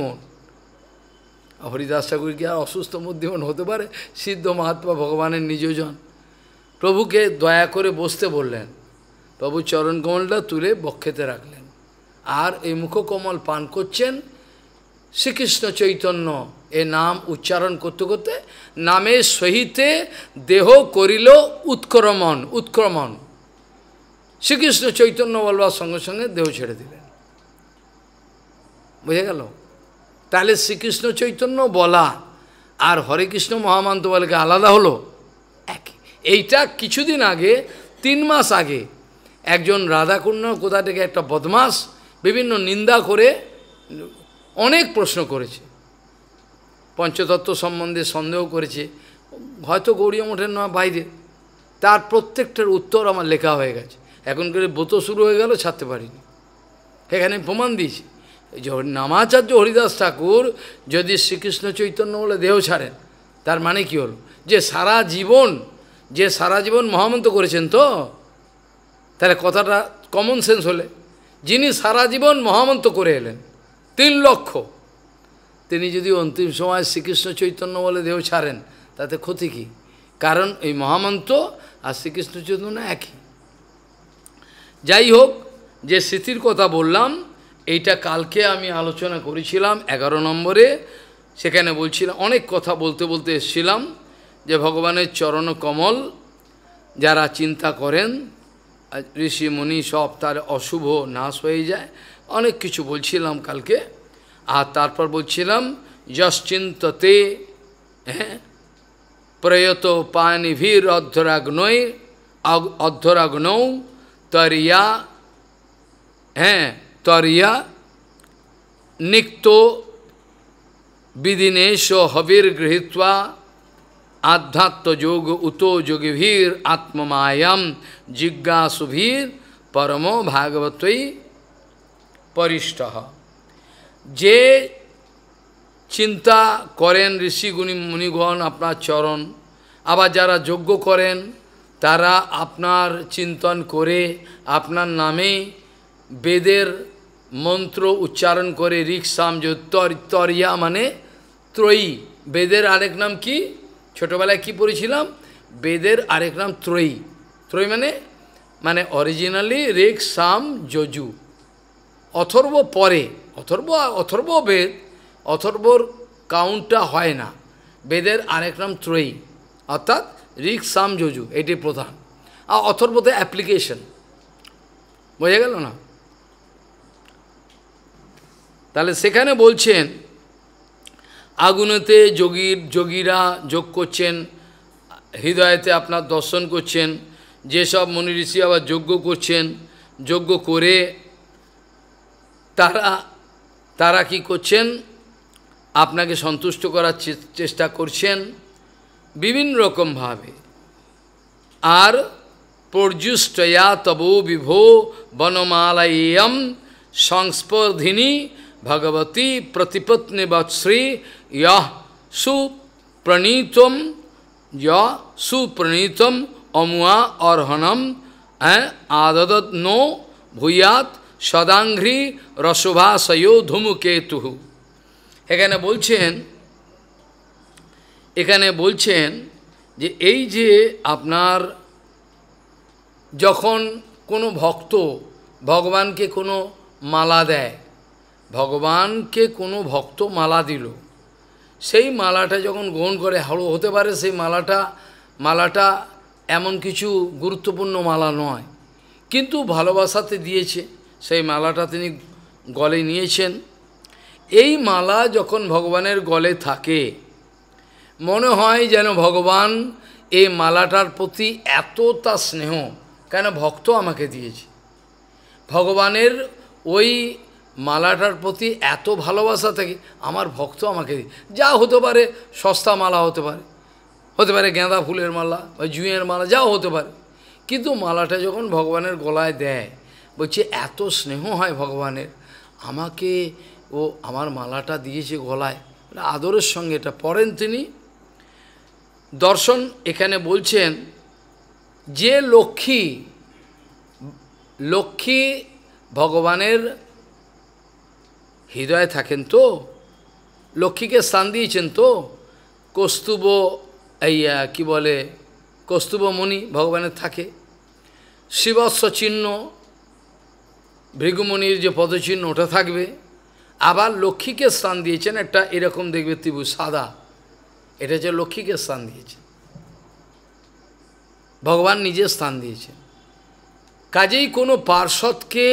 মন হরিদাস ঠাকুর কি আর অসুস্থ বুদ্ধিমন হতে পারে সিদ্ধ মহাত্মা ভগবানের নিজজন প্রভুকে দয়া করে বসতে বললেন প্রভু চরণ চরণকমলটা তুলে বক্ষেতে রাখলেন আর এই মুখকমল পান করছেন শ্রীকৃষ্ণ চৈতন্য এ নাম উচ্চারণ করতে করতে নামে সহিতে দেহ করিল উৎক্রমণ উৎক্রমণ শ্রীকৃষ্ণ চৈতন্য বলবার সঙ্গে সঙ্গে দেহ ছেড়ে দিলেন বুঝে গেল তাহলে শ্রীকৃষ্ণ চৈতন্য বলা আর হরে কৃষ্ণ মহামান্ত বলকে আলাদা হলো এইটা কিছুদিন আগে তিন মাস আগে একজন রাধাকুণ্ড কোথা থেকে একটা বদমাস বিভিন্ন নিন্দা করে অনেক প্রশ্ন করেছে পঞ্চতত্ত্ব সম্বন্ধে সন্দেহ করেছে হয়তো গৌরীয় মঠের নয় বাইরে তার প্রত্যেকটার উত্তর আমার লেখা হয়ে গেছে এখন করে বোতো শুরু হয়ে গেল ছাড়তে পারিনি এখানে প্রমাণ দিয়েছি নামাচার্য হরিদাস ঠাকুর যদি শ্রীকৃষ্ণ চৈতন্য বলে দেহ ছাড়েন তার মানে কি হলো যে সারা জীবন যে সারা জীবন মহামন্ত্র করেছেন তো তাহলে কথাটা কমন সেন্স হলে যিনি সারা জীবন মহামন্ত্র করে এলেন তিন লক্ষ তিনি যদি অন্তিম সময় শ্রীকৃষ্ণ চৈতন্য বলে দেহ ছাড়েন তাতে ক্ষতি কী কারণ এই মহামন্ত্র আর শ্রীকৃষ্ণ চৈতন্য একই যাই হোক যে স্মৃতির কথা বললাম এইটা কালকে আমি আলোচনা করেছিলাম এগারো নম্বরে সেখানে বলছিলাম অনেক কথা বলতে বলতে এসেছিলাম যে চরণ কমল যারা চিন্তা করেন ঋষি মুনি সব তার অশুভ নাশ হয়ে যায় অনেক কিছু বলছিলাম কালকে আর তারপর বলছিলাম যশ্চিন্ততে হ্যাঁ প্রয়ত ভীর অর্ধরাগ্নয় অর্ধরাগ্নৌ তরিয়া হ্যাঁ তরিয়া নিক্ত বিদিনেশ হবির গৃহীত্বা আধ্যাত্মযোগ উত যোগভীর আত্মমায়াম জিজ্ঞাসুভীর পরম ভাগবতই পরিষ্ঠ যে চিন্তা করেন ঋষিগুণী মুনিগণ আপনার চরণ আবার যারা যজ্ঞ করেন তারা আপনার চিন্তন করে আপনার নামে বেদের মন্ত্র উচ্চারণ করে তর তরিয়া মানে ত্রয়ী বেদের আরেক নাম কি ছোটোবেলায় কি পড়েছিলাম বেদের আরেক নাম ত্রয়ী ত্রয়ী মানে মানে অরিজিনালি রেক সাম যজু অথর্ব পরে অথর্ব অথর্ব বেদ অথর্বর কাউন্টটা হয় না বেদের আরেক নাম ত্রয়ী অর্থাৎ রিক সাম যজু এটি প্রধান আর অথর্বতে অ্যাপ্লিকেশন বোঝা গেল না তাহলে সেখানে বলছেন আগুনেতে যোগীর যোগীরা যোগ করছেন হৃদয়েতে আপনার দর্শন করছেন যেসব মনি ঋষি আবার যজ্ঞ করছেন যজ্ঞ করে তারা তারা কি করছেন আপনাকে সন্তুষ্ট করার চেষ্টা করছেন বিভিন্ন রকমভাবে আর পর্যুষ্টয়া তব বিভো বনমালয়ম সংস্পর্ধিনী ভগবতী প্রতিপত্নী বৎশ্রী yah supranitam ya supranitam amua arhanam and adadat no bhuyat sadangri rasubha sayo dhumuketuhu. এখানে বলছেন এখানে বলছেন যে এই যে আপনার যখন কোনো ভক্ত ভগবানকে কোনো মালা দেয় ভগবানকে কোনো ভক্ত মালা দিল সেই মালাটা যখন গ্রহণ করে হলো হতে পারে সেই মালাটা মালাটা এমন কিছু গুরুত্বপূর্ণ মালা নয় কিন্তু ভালোবাসাতে দিয়েছে সেই মালাটা তিনি গলে নিয়েছেন এই মালা যখন ভগবানের গলে থাকে মনে হয় যেন ভগবান এই মালাটার প্রতি এত তা স্নেহ কেন ভক্ত আমাকে দিয়েছে ভগবানের ওই মালাটার প্রতি এত ভালোবাসা থাকে আমার ভক্ত আমাকে যা হতে পারে সস্তা মালা হতে পারে হতে পারে গেঁদা ফুলের মালা বা জুঁয়ের মালা যাও হতে পারে কিন্তু মালাটা যখন ভগবানের গলায় দেয় বলছে এত স্নেহ হয় ভগবানের আমাকে ও আমার মালাটা দিয়েছে গলায় আদরের সঙ্গে এটা পড়েন তিনি দর্শন এখানে বলছেন যে লক্ষ্মী লক্ষ্মী ভগবানের হৃদয়ে থাকেন তো লক্ষ্মীকে স্থান দিয়েছেন তো কস্তুব এই কি বলে কস্তুব মণি ভগবানের থাকে শিবস্ব চিহ্ন ভৃগুমণির যে পদচিহ্ন ওটা থাকবে আবার লক্ষ্মীকে স্থান দিয়েছেন একটা এরকম দেখবে ত্রিভুজ সাদা এটা যে লক্ষ্মীকে স্থান দিয়েছে ভগবান নিজে স্থান দিয়েছেন কাজেই কোনো পার্শ্বদকে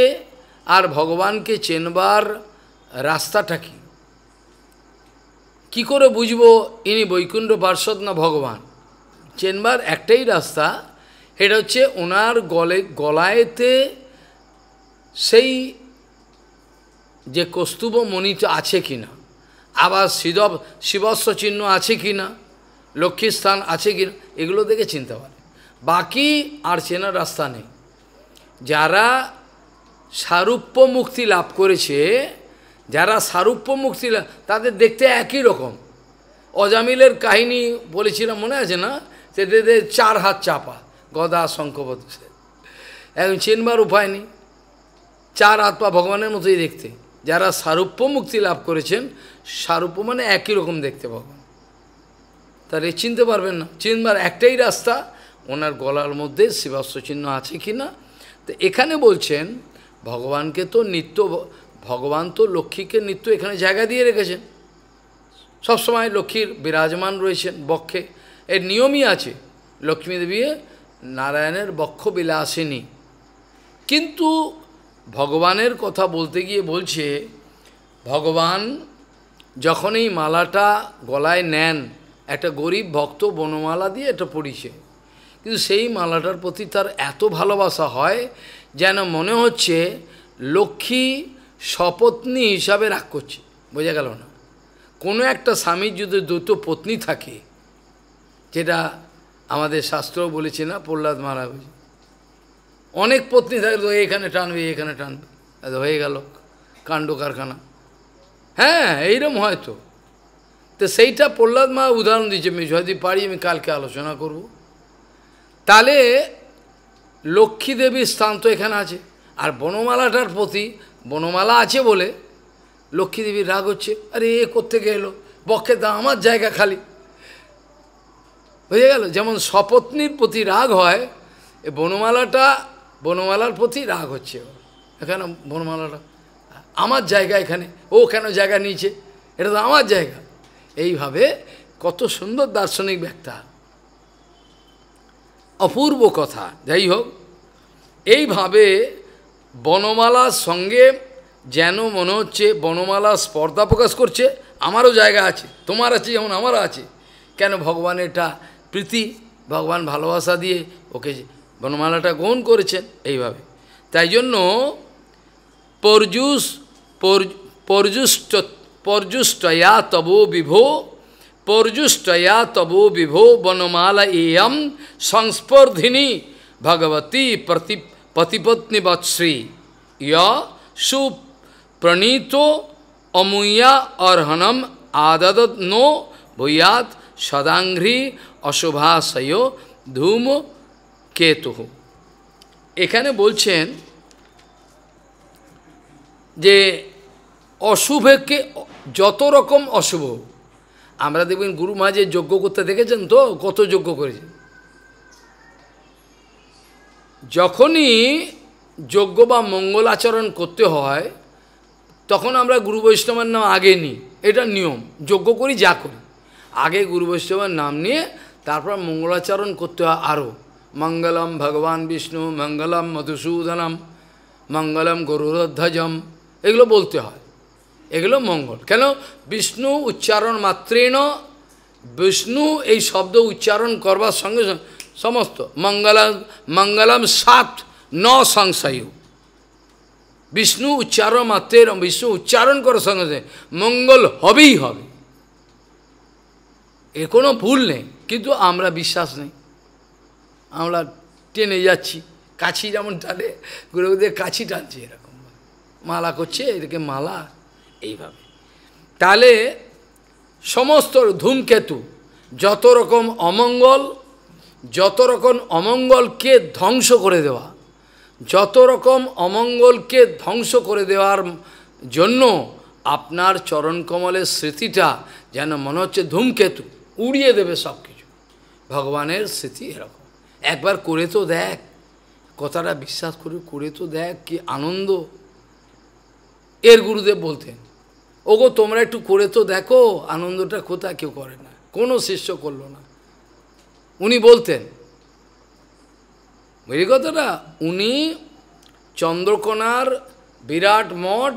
আর ভগবানকে চেনবার রাস্তাটা কি কী করে বুঝবো ইনি বৈকুণ্ঠ পার্শ্বদ না ভগবান চেনবার একটাই রাস্তা এটা হচ্ছে ওনার গলে গলায়তে সেই যে কস্তুব মণিত আছে কি না আবার শিব শিবস্ব চিহ্ন আছে কি না লক্ষ্মীর স্থান আছে কি না এগুলো দেখে চিনতে পারে বাকি আর চেনার রাস্তা নেই যারা সারূপ্য মুক্তি লাভ করেছে যারা সারূপ্য মুক্তি তাদের দেখতে একই রকম অজামিলের কাহিনী বলেছিলাম মনে আছে না সেদের চার হাত চাপা গদা শঙ্কবদ এখন চিনবার উপায় নেই চার হাত পা ভগবানের মতোই দেখতে যারা সারূপ্য মুক্তি লাভ করেছেন সারূপ্য মানে একই রকম দেখতে ভগবান তার চিনতে পারবেন না চিনবার একটাই রাস্তা ওনার গলার মধ্যে শিবাস্ত চিহ্ন আছে কি না তো এখানে বলছেন ভগবানকে তো নিত্য ভগবান তো লক্ষ্মীকে নিত্য এখানে জায়গা দিয়ে রেখেছেন সবসময় লক্ষ্মীর বিরাজমান রয়েছেন বক্ষে এর নিয়মই আছে লক্ষ্মী দেবী নারায়ণের বক্ষ বিলাসিনী কিন্তু ভগবানের কথা বলতে গিয়ে বলছে ভগবান যখন এই মালাটা গলায় নেন একটা গরিব ভক্ত বনমালা দিয়ে এটা পড়িছে কিন্তু সেই মালাটার প্রতি তার এত ভালোবাসা হয় যেন মনে হচ্ছে লক্ষ্মী সপত্নী হিসাবে রাগ করছে বোঝা গেল না কোনো একটা স্বামীর যদি দুটো পত্নী থাকে যেটা আমাদের শাস্ত্র বলেছে না প্রহ্লাদ মহারাজ অনেক পত্নী থাকে তো এখানে টানবে এখানে টানবে হয়ে গেল কাণ্ড কারখানা হ্যাঁ এইরকম হয়তো তো সেইটা প্রহ্লাদ মা উদাহরণ দিচ্ছে আমি যদি পারি আমি কালকে আলোচনা করব তাহলে লক্ষ্মী দেবীর স্থান তো এখানে আছে আর বনমালাটার প্রতি বনমালা আছে বলে লক্ষ্মীদেবীর রাগ হচ্ছে আরে এ কোথেকে এলো বক্ষে দা আমার জায়গা খালি বুঝে গেল যেমন সপত্নীর প্রতি রাগ হয় এ বনমালাটা বনমালার প্রতি রাগ হচ্ছে এখানে বনমালাটা আমার জায়গা এখানে ও কেন জায়গা নিয়েছে এটা তো আমার জায়গা এইভাবে কত সুন্দর দার্শনিক ব্যাখ্যা অপূর্ব কথা যাই হোক এইভাবে বনমালার সঙ্গে যেন মনে হচ্ছে বনমালা স্পর্ধা প্রকাশ করছে আমারও জায়গা আছে তোমার আছে যেমন আমারও আছে কেন ভগবান এটা প্রীতি ভগবান ভালোবাসা দিয়ে ওকে বনমালাটা গ্রহণ করেছেন এইভাবে তাই জন্য পরজুস পরজুষ্ট পরজুষ্টয়া তব বিভো পরজুষ্টয়া তব বিভো বনমালা এম সংস্পর্ধিনী ভগবতী প্রতি পতিপত্নী বৎশ্রী ইয় সুপ্রণীত অমূয়া অর্হণম আদদত নো ভূয়াত সদাঙ্ঘ্রি অশুভাশয় ধূম কেতু এখানে বলছেন যে অশুভকে যত রকম অশুভ আমরা দেখবেন গুরু মহাজের যজ্ঞ করতে দেখেছেন তো কত যজ্ঞ করেছেন যখনই যজ্ঞ বা মঙ্গলাচরণ করতে হয় তখন আমরা গুরু বৈষ্ণবের নাম আগে নিই এটা নিয়ম যজ্ঞ করি যা করি আগে গুরু বৈষ্ণবের নাম নিয়ে তারপর মঙ্গলাচরণ করতে হয় আরও মঙ্গলম ভগবান বিষ্ণু মঙ্গলম মধুসূদনম মঙ্গলম গরুরধ্বজম এগুলো বলতে হয় এগুলো মঙ্গল কেন বিষ্ণু উচ্চারণ মাত্রেণ বিষ্ণু এই শব্দ উচ্চারণ করবার সঙ্গে সঙ্গে সমস্ত মঙ্গলম মঙ্গলম সাত ন সংশয় বিষ্ণু উচ্চারণ মাত্রের বিষ্ণু উচ্চারণ করার সঙ্গে সঙ্গে মঙ্গল হবেই হবে এ কোনো ভুল নেই কিন্তু আমরা বিশ্বাস নেই আমরা টেনে যাচ্ছি কাছি যেমন টানে গুরুদের কাছি টানছে এরকম মালা করছে এটাকে মালা এইভাবে তাহলে সমস্ত ধূমকেতু যত রকম অমঙ্গল যত রকম অমঙ্গলকে ধ্বংস করে দেওয়া যত রকম অমঙ্গলকে ধ্বংস করে দেওয়ার জন্য আপনার চরণকমলের স্মৃতিটা যেন মনে হচ্ছে ধূমকেতু উড়িয়ে দেবে সব কিছু ভগবানের স্মৃতি এরকম একবার করে তো দেখ কথাটা বিশ্বাস করে করে তো দেখ কি আনন্দ এর গুরুদেব বলতেন ওগো তোমরা একটু করে তো দেখো আনন্দটা কোথায় কেউ করে না কোনো শিষ্য করলো না উনি বলতেন বুঝলি কথাটা উনি চন্দ্রকোনার বিরাট মঠ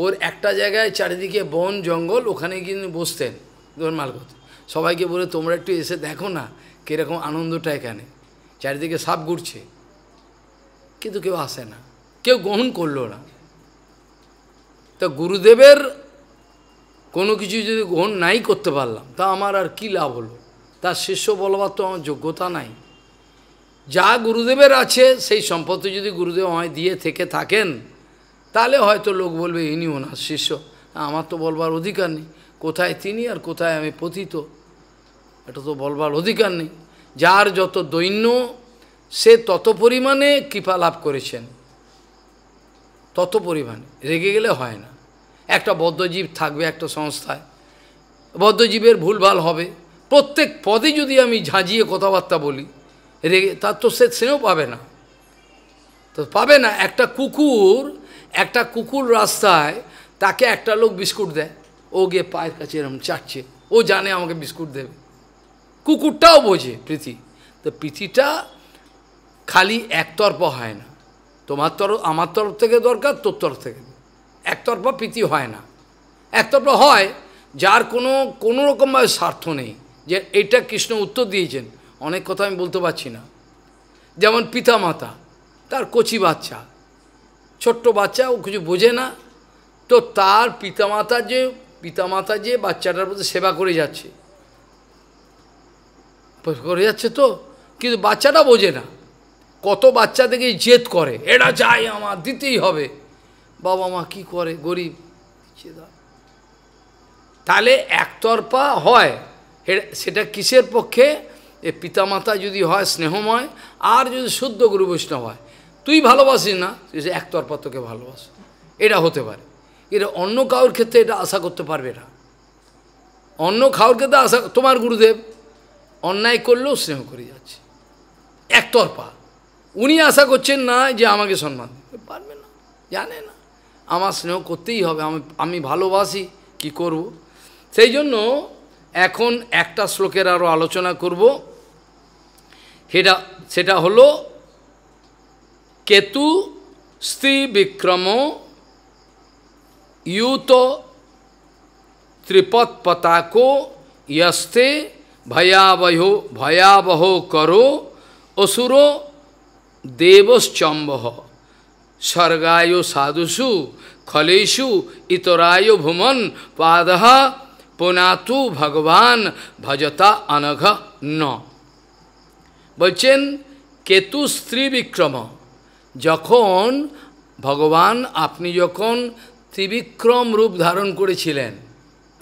ওর একটা জায়গায় চারিদিকে বন জঙ্গল ওখানে কিন্তু বসতেন ধর্মাল কথা সবাইকে বলে তোমরা একটু এসে দেখো না কীরকম আনন্দটা এখানে চারিদিকে সাপ ঘুরছে কিন্তু কেউ আসে না কেউ গ্রহণ করলো না তো গুরুদেবের কোনো কিছু যদি গ্রহণ নাই করতে পারলাম তা আমার আর কি লাভ হলো তার শিষ্য বলবার তো আমার যোগ্যতা নাই যা গুরুদেবের আছে সেই সম্পত্তি যদি গুরুদেব আমায় দিয়ে থেকে থাকেন তাহলে হয়তো লোক বলবে ইনি ওনার শিষ্য আমার তো বলবার অধিকার নেই কোথায় তিনি আর কোথায় আমি পতিত এটা তো বলবার অধিকার নেই যার যত দৈন্য সে তত পরিমাণে কৃপা লাভ করেছেন তত পরিমাণে রেগে গেলে হয় না একটা বদ্ধজীব থাকবে একটা সংস্থায় বদ্ধজীবের ভুলভাল হবে প্রত্যেক পদে যদি আমি ঝাঁঝিয়ে কথাবার্তা বলি রেগে তার তো সে স্নেহ পাবে না তো পাবে না একটা কুকুর একটা কুকুর রাস্তায় তাকে একটা লোক বিস্কুট দেয় ও গিয়ে পায়ের কাছে এরম চাটছে ও জানে আমাকে বিস্কুট দেবে কুকুরটাও বোঝে প্রীতি তো প্রীতিটা খালি একতরফা হয় না তোমার তরফ আমার তরফ থেকে দরকার তোর তরফ থেকে একতরফা প্রীতি হয় না একতরফা হয় যার কোনো কোনো রকমভাবে স্বার্থ নেই যে এটা কৃষ্ণ উত্তর দিয়েছেন অনেক কথা আমি বলতে পারছি না যেমন পিতা মাতা তার কচি বাচ্চা ছোট্ট বাচ্চা ও কিছু বোঝে না তো তার পিতামাতা যে পিতামাতা যে বাচ্চাটার প্রতি সেবা করে যাচ্ছে করে যাচ্ছে তো কিন্তু বাচ্চাটা বোঝে না কত বাচ্চা থেকে জেদ করে এটা চাই আমার দিতেই হবে বাবা মা কি করে গরিব তাহলে একতরফা হয় সেটা কিসের পক্ষে এ পিতামাতা যদি হয় স্নেহময় আর যদি শুদ্ধ গুরু বৈষ্ণব হয় তুই ভালোবাসিস না তুই যে একতরফা তোকে ভালোবাস এটা হতে পারে এটা অন্য কাউর ক্ষেত্রে এটা আশা করতে পারবে না অন্য খাওয়ার ক্ষেত্রে আশা তোমার গুরুদেব অন্যায় করলেও স্নেহ করে যাচ্ছে একতরফা উনি আশা করছেন না যে আমাকে সম্মান পারবে না জানে না আমার স্নেহ করতেই হবে আমি আমি ভালোবাসি কি করব সেই জন্য এখন একটা শ্লোকের আরও আলোচনা করব সেটা সেটা হলো কেতু স্ত্রী বিক্রম ইউত ত্রিপথ পতাকো ইয়স্তে ভয়াবহ ভয়াবহ করো অসুর দেবশ্চম্বহ স্বর্গায় সাধুষু খলেষু ইতরায় ভুমন পাদহা পুনাতু ভগবান ভজতা অনঘ ন বলছেন কেতু স্ত্রী বিক্রম যখন ভগবান আপনি যখন ত্রিবিক্রম রূপ ধারণ করেছিলেন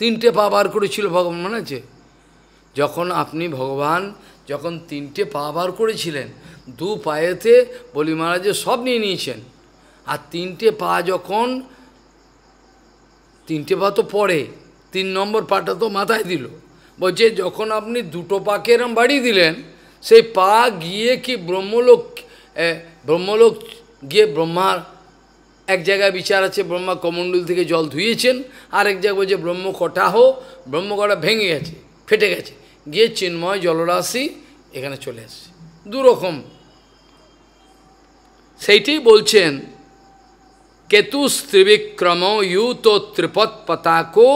তিনটে পা বার করেছিল ভগবান মনে আছে যখন আপনি ভগবান যখন তিনটে পা বার করেছিলেন দু পায়েতে বলি মহারাজে সব নিয়ে নিয়েছেন আর তিনটে পা যখন তিনটে পা তো পড়ে তিন নম্বর পাটা তো মাথায় দিল বলছে যখন আপনি দুটো পাকে এরম বাড়ি দিলেন সেই পা গিয়ে কি ব্রহ্মলোক ব্রহ্মলোক গিয়ে ব্রহ্মার এক জায়গায় বিচার আছে ব্রহ্মা কমণ্ডল থেকে জল ধুয়েছেন আর এক জায়গায় বলছে ব্রহ্মকটাহ ব্রহ্মকটা ভেঙে গেছে ফেটে গেছে গিয়ে চিন্ময় জলরাশি এখানে চলে আসছে দুরকম সেইটি বলছেন কেতুস ত্রিবিক্রম ইউত ত্রিপত পতাকো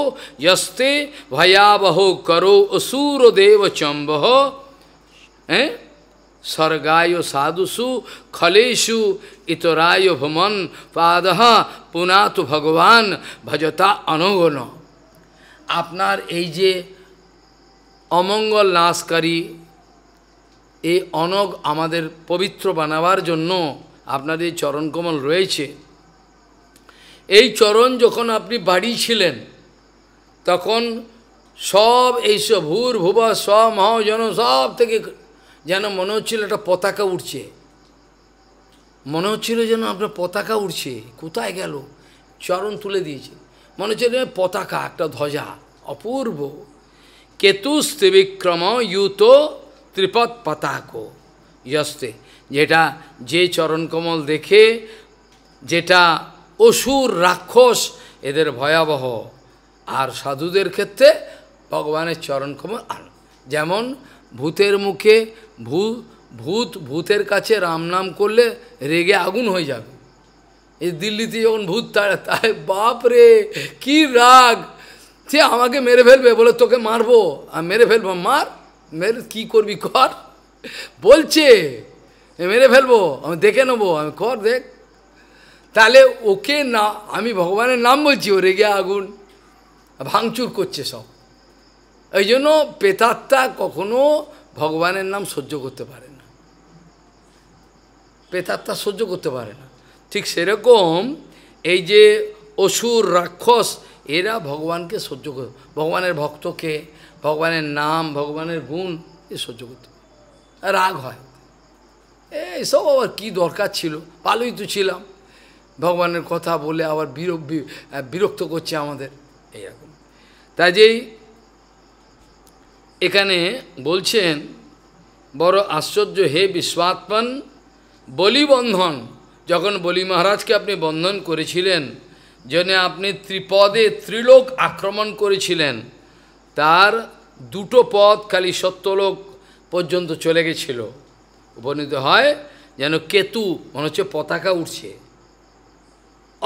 যস্তে ভয়াবহ করো অসুরদেব চম্ব হ্যাঁ স্বর্গায় সাধুষু খলেশু ইতরায় ভমন পাদ পুনাত ভগবান ভজতা অনগণ আপনার এই যে অমঙ্গল নাশকারী এই অনগ আমাদের পবিত্র বানাবার জন্য আপনাদের চরণকমল রয়েছে এই চরণ যখন আপনি বাড়ি ছিলেন তখন সব এই সব ভূর ভুবা সব মহাজন সব থেকে যেন মনে হচ্ছিল একটা পতাকা উঠছে মনে হচ্ছিল যেন আপনার পতাকা উঠছে কোথায় গেল চরণ তুলে দিয়েছে মনে হচ্ছিল পতাকা একটা ধ্বজা অপূর্ব কেতু স্ত্রীবিক্রম ইউত ত্রিপদ পতাক যস্তে যেটা যে চরণকমল দেখে যেটা অসুর রাক্ষস এদের ভয়াবহ আর সাধুদের ক্ষেত্রে ভগবানের চরণ কমল যেমন ভূতের মুখে ভূ ভূত ভূতের কাছে রাম নাম করলে রেগে আগুন হয়ে যাবে এই দিল্লিতে যখন ভূত তাড়া তাই বাপ রে কি রাগ সে আমাকে মেরে ফেলবে বলে তোকে মারবো আর মেরে ফেলবো মার মেরে কি করবি কর বলছে মেরে ফেলবো আমি দেখে নেবো আমি কর দেখ তাহলে ওকে না আমি ভগবানের নাম বলছি ও রেগে আগুন ভাঙচুর করছে সব এই জন্য পেতাত্মা কখনো ভগবানের নাম সহ্য করতে পারে না পেতাত্মা সহ্য করতে পারে না ঠিক সেরকম এই যে অসুর রাক্ষস এরা ভগবানকে সহ্য করতে ভগবানের ভক্তকে ভগবানের নাম ভগবানের গুণ এ সহ্য করতে রাগ হয় এইসব আবার কী দরকার ছিল ভালোই তো ছিলাম ভগবানের কথা বলে আবার বিরক্ত করছে আমাদের এইরকম তাই যেই এখানে বলছেন বড় আশ্চর্য হে বিশ্বাত্মন বলিবন্ধন যখন বলি মহারাজকে আপনি বন্ধন করেছিলেন জন্য আপনি ত্রিপদে ত্রিলোক আক্রমণ করেছিলেন তার দুটো পদ খালি সত্যলোক পর্যন্ত চলে গেছিল উপনীত হয় যেন কেতু মনে হচ্ছে পতাকা উঠছে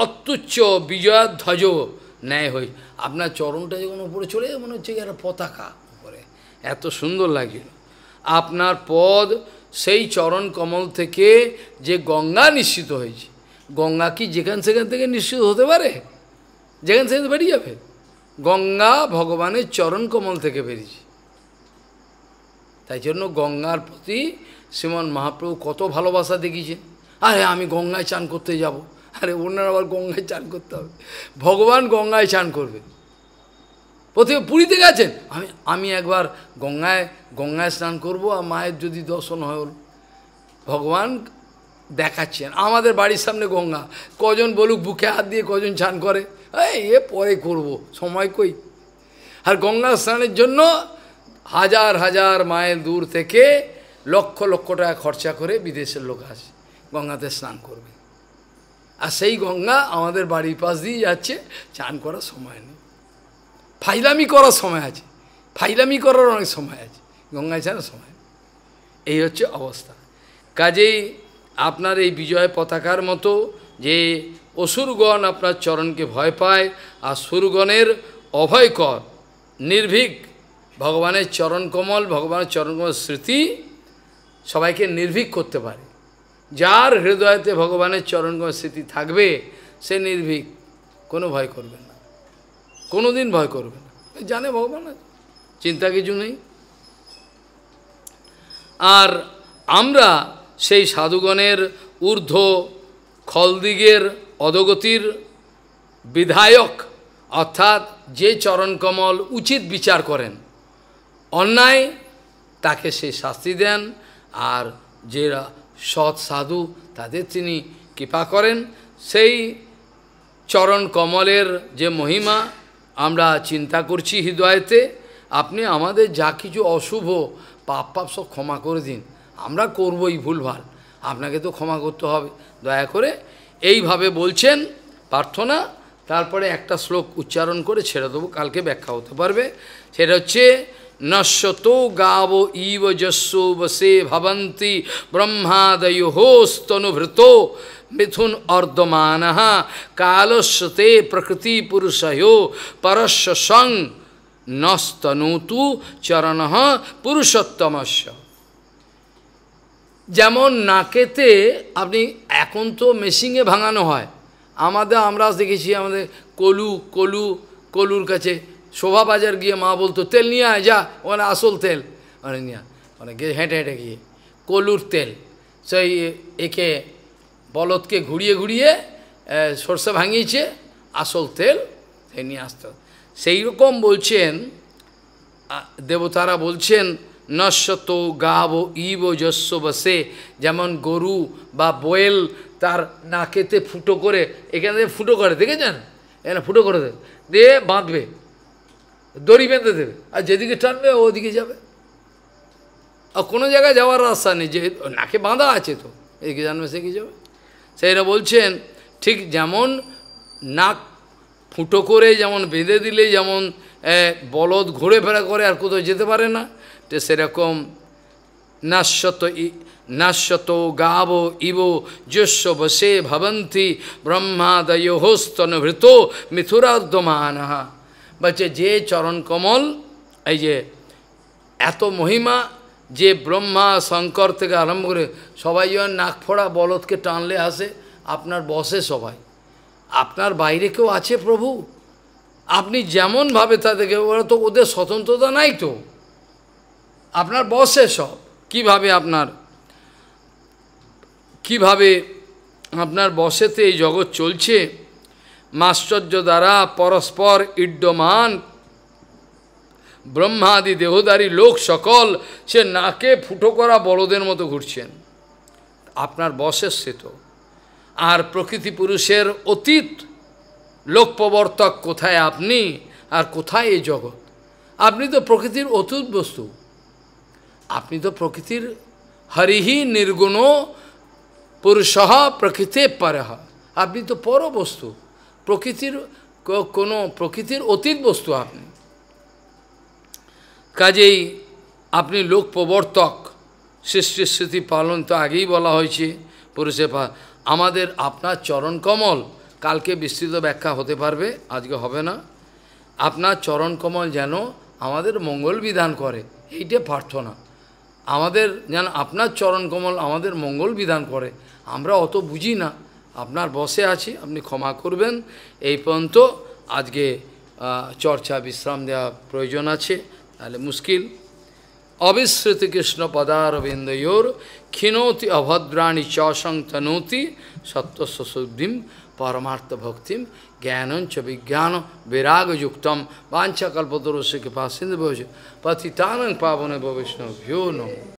অত্যুচ্চ ধ্বজ ন্যায় হই আপনার চরণটা যখন উপরে চলে যায় মনে হচ্ছে একটা পতাকা উপরে এত সুন্দর লাগিল আপনার পদ সেই চরণ কমল থেকে যে গঙ্গা নিশ্চিত হয়েছে গঙ্গা কি যেখান সেখান থেকে নিশ্চিত হতে পারে যেখান সেখান বেরিয়ে যাবে গঙ্গা ভগবানের চরণ কমল থেকে বেরিয়েছে তাই জন্য গঙ্গার প্রতি শ্রীমন মহাপ্রভু কত ভালোবাসা দেখিয়েছেন আরে আমি গঙ্গায় চান করতে যাব আরে ওনার আবার গঙ্গায় চান করতে হবে ভগবান গঙ্গায় চান করবে প্রথমে পুরীতে গেছেন আমি আমি একবার গঙ্গায় গঙ্গায় স্নান করব আর মায়ের যদি দর্শন হয় ভগবান দেখাচ্ছেন আমাদের বাড়ির সামনে গঙ্গা কজন বলুক বুকে হাত দিয়ে কজন চান করে এই এ পরে করব সময় কই আর গঙ্গা স্নানের জন্য হাজার হাজার মাইল দূর থেকে লক্ষ লক্ষ টাকা খরচা করে বিদেশের লোক আসে গঙ্গাতে স্নান করবে আর সেই গঙ্গা আমাদের বাড়ির পাশ দিয়ে যাচ্ছে চান করার সময় নেই ফাইলামি করার সময় আছে ফাইলামি করার অনেক সময় আছে গঙ্গায় চান সময় এই হচ্ছে অবস্থা কাজেই আপনার এই বিজয় পতাকার মতো যে অসুরগণ আপনার চরণকে ভয় পায় আর সুরগণের অভয়কর নির্ভীক ভগবানের চরণকমল ভগবানের চরণকমল স্মৃতি সবাইকে নির্ভীক করতে পারে যার হৃদয়তে ভগবানের চরণগণ স্মৃতি থাকবে সে নির্ভীক কোনো ভয় করবে না কোনো দিন ভয় করবে না জানে ভগবান চিন্তা কিছু নেই আর আমরা সেই সাধুগণের ঊর্ধ্ব খলদিগের অধগতির বিধায়ক অর্থাৎ যে চরণকমল উচিত বিচার করেন অন্যায় তাকে সে শাস্তি দেন আর যে সৎ সাধু তাদের তিনি কৃপা করেন সেই চরণ কমলের যে মহিমা আমরা চিন্তা করছি হৃদয়তে আপনি আমাদের যা কিছু অশুভ পাপ পাপ সব ক্ষমা করে দিন আমরা করবই ভুলভাল আপনাকে তো ক্ষমা করতে হবে দয়া করে এইভাবে বলছেন প্রার্থনা তারপরে একটা শ্লোক উচ্চারণ করে ছেড়ে দেবো কালকে ব্যাখ্যা হতে পারবে সেটা হচ্ছে নশ্বতো গাব ইব যশো বসে ভবন্তি ব্রহ্মাদয় হোস্তনুভৃত মিথুন অর্ধমান কালস্যতে প্রকৃতি পুরুষয়ো পরশ সং নস্তনুতু চরণ পুরুষোত্তমস্য যেমন নাকেতে আপনি এখন তো মেশিনে ভাঙানো হয় আমাদের আমরা দেখেছি আমাদের কলু কলু কলুর কাছে শোভা বাজার গিয়ে মা বলতো তেল নিয়ে আয় যা ওখানে আসল তেল মানে নিয়ে মানে গিয়ে হেঁটে হেঁটে গিয়ে কলুর তেল সেই একে বলদকে ঘুরিয়ে ঘুরিয়ে সর্ষে ভাঙিয়েছে আসল তেল সে নিয়ে আসতে সেই রকম বলছেন দেবতারা বলছেন নশ্বত গাব ইব যস্য বসে যেমন গরু বা বয়েল তার নাকেতে ফুটো করে এখানে ফুটো করে দেখেছেন এখানে ফুটো করে দেবে দিয়ে বাঁধবে দড়ি বেঁধে দেবে আর যেদিকে টানবে ওদিকে যাবে আর কোনো জায়গায় যাওয়ার রাস্তা নেই যে নাকে বাঁধা আছে তো এদিকে জানবে সে কি যাবে সেইটা বলছেন ঠিক যেমন নাক ফুটো করে যেমন বেঁধে দিলে যেমন বলদ ঘুরে ফেরা করে আর কোথাও যেতে পারে না তো সেরকম নাশ্বত নাশ্বত গাব ইব যস্য বসে ভবন্তি ব্রহ্মাদয় হোস্তনভৃত মিথুরাদ্যমানহা বলছে যে চরণ কমল এই যে এত মহিমা যে ব্রহ্মা শঙ্কর থেকে আরম্ভ করে সবাই যখন নাক ফোড়া বলদকে টানলে আসে আপনার বসে সবাই আপনার বাইরে কেউ আছে প্রভু আপনি যেমনভাবে তাদেরকে ওরা তো ওদের স্বতন্ত্রতা নাই তো আপনার বসে সব কিভাবে আপনার কিভাবে আপনার বসেতে এই জগৎ চলছে মাশ্চর্য দ্বারা পরস্পর ইড্যমান ব্রহ্মাদি দেহদারী লোক সকল সে নাকে ফুটো করা বড়দের মতো ঘুরছেন আপনার বসের সে আর প্রকৃতি পুরুষের অতীত লোকপ্রবর্তক কোথায় আপনি আর কোথায় এই জগৎ আপনি তো প্রকৃতির অতীত বস্তু আপনি তো প্রকৃতির হরিহি নির্গুণ পুরুষ প্রকৃতে পরহ আপনি তো পর বস্তু প্রকৃতির কোনো প্রকৃতির অতীত বস্তু আপনি কাজেই আপনি লোক প্রবর্তক সৃষ্টির স্মৃতি পালন তো আগেই বলা হয়েছে পরিষেবা আমাদের আপনার চরণ কমল কালকে বিস্তৃত ব্যাখ্যা হতে পারবে আজকে হবে না আপনার চরণ কমল যেন আমাদের মঙ্গল বিধান করে এইটা প্রার্থনা আমাদের যেন আপনার চরণ কমল আমাদের মঙ্গল বিধান করে আমরা অত বুঝি না আপনার বসে আছি আপনি ক্ষমা করবেন এই পর্যন্ত আজকে চর্চা বিশ্রাম দেওয়া প্রয়োজন আছে তাহলে মুশকিল অবিশ্রিত কৃষ্ণ পদারবিন্দয়োর ক্ষীণতি অভদ্রাণী চসং সত্যসুদ্ধিম পরমার্থ ভক্তিম জ্ঞানঞ্চ বিজ্ঞান বিরাগযুক্তম বাঞ্ছাকল্পতরস্য কৃপা সিন্ধু ভবিষ্য পতিতানং পাবনে ভবিষ্ণভ্যো নম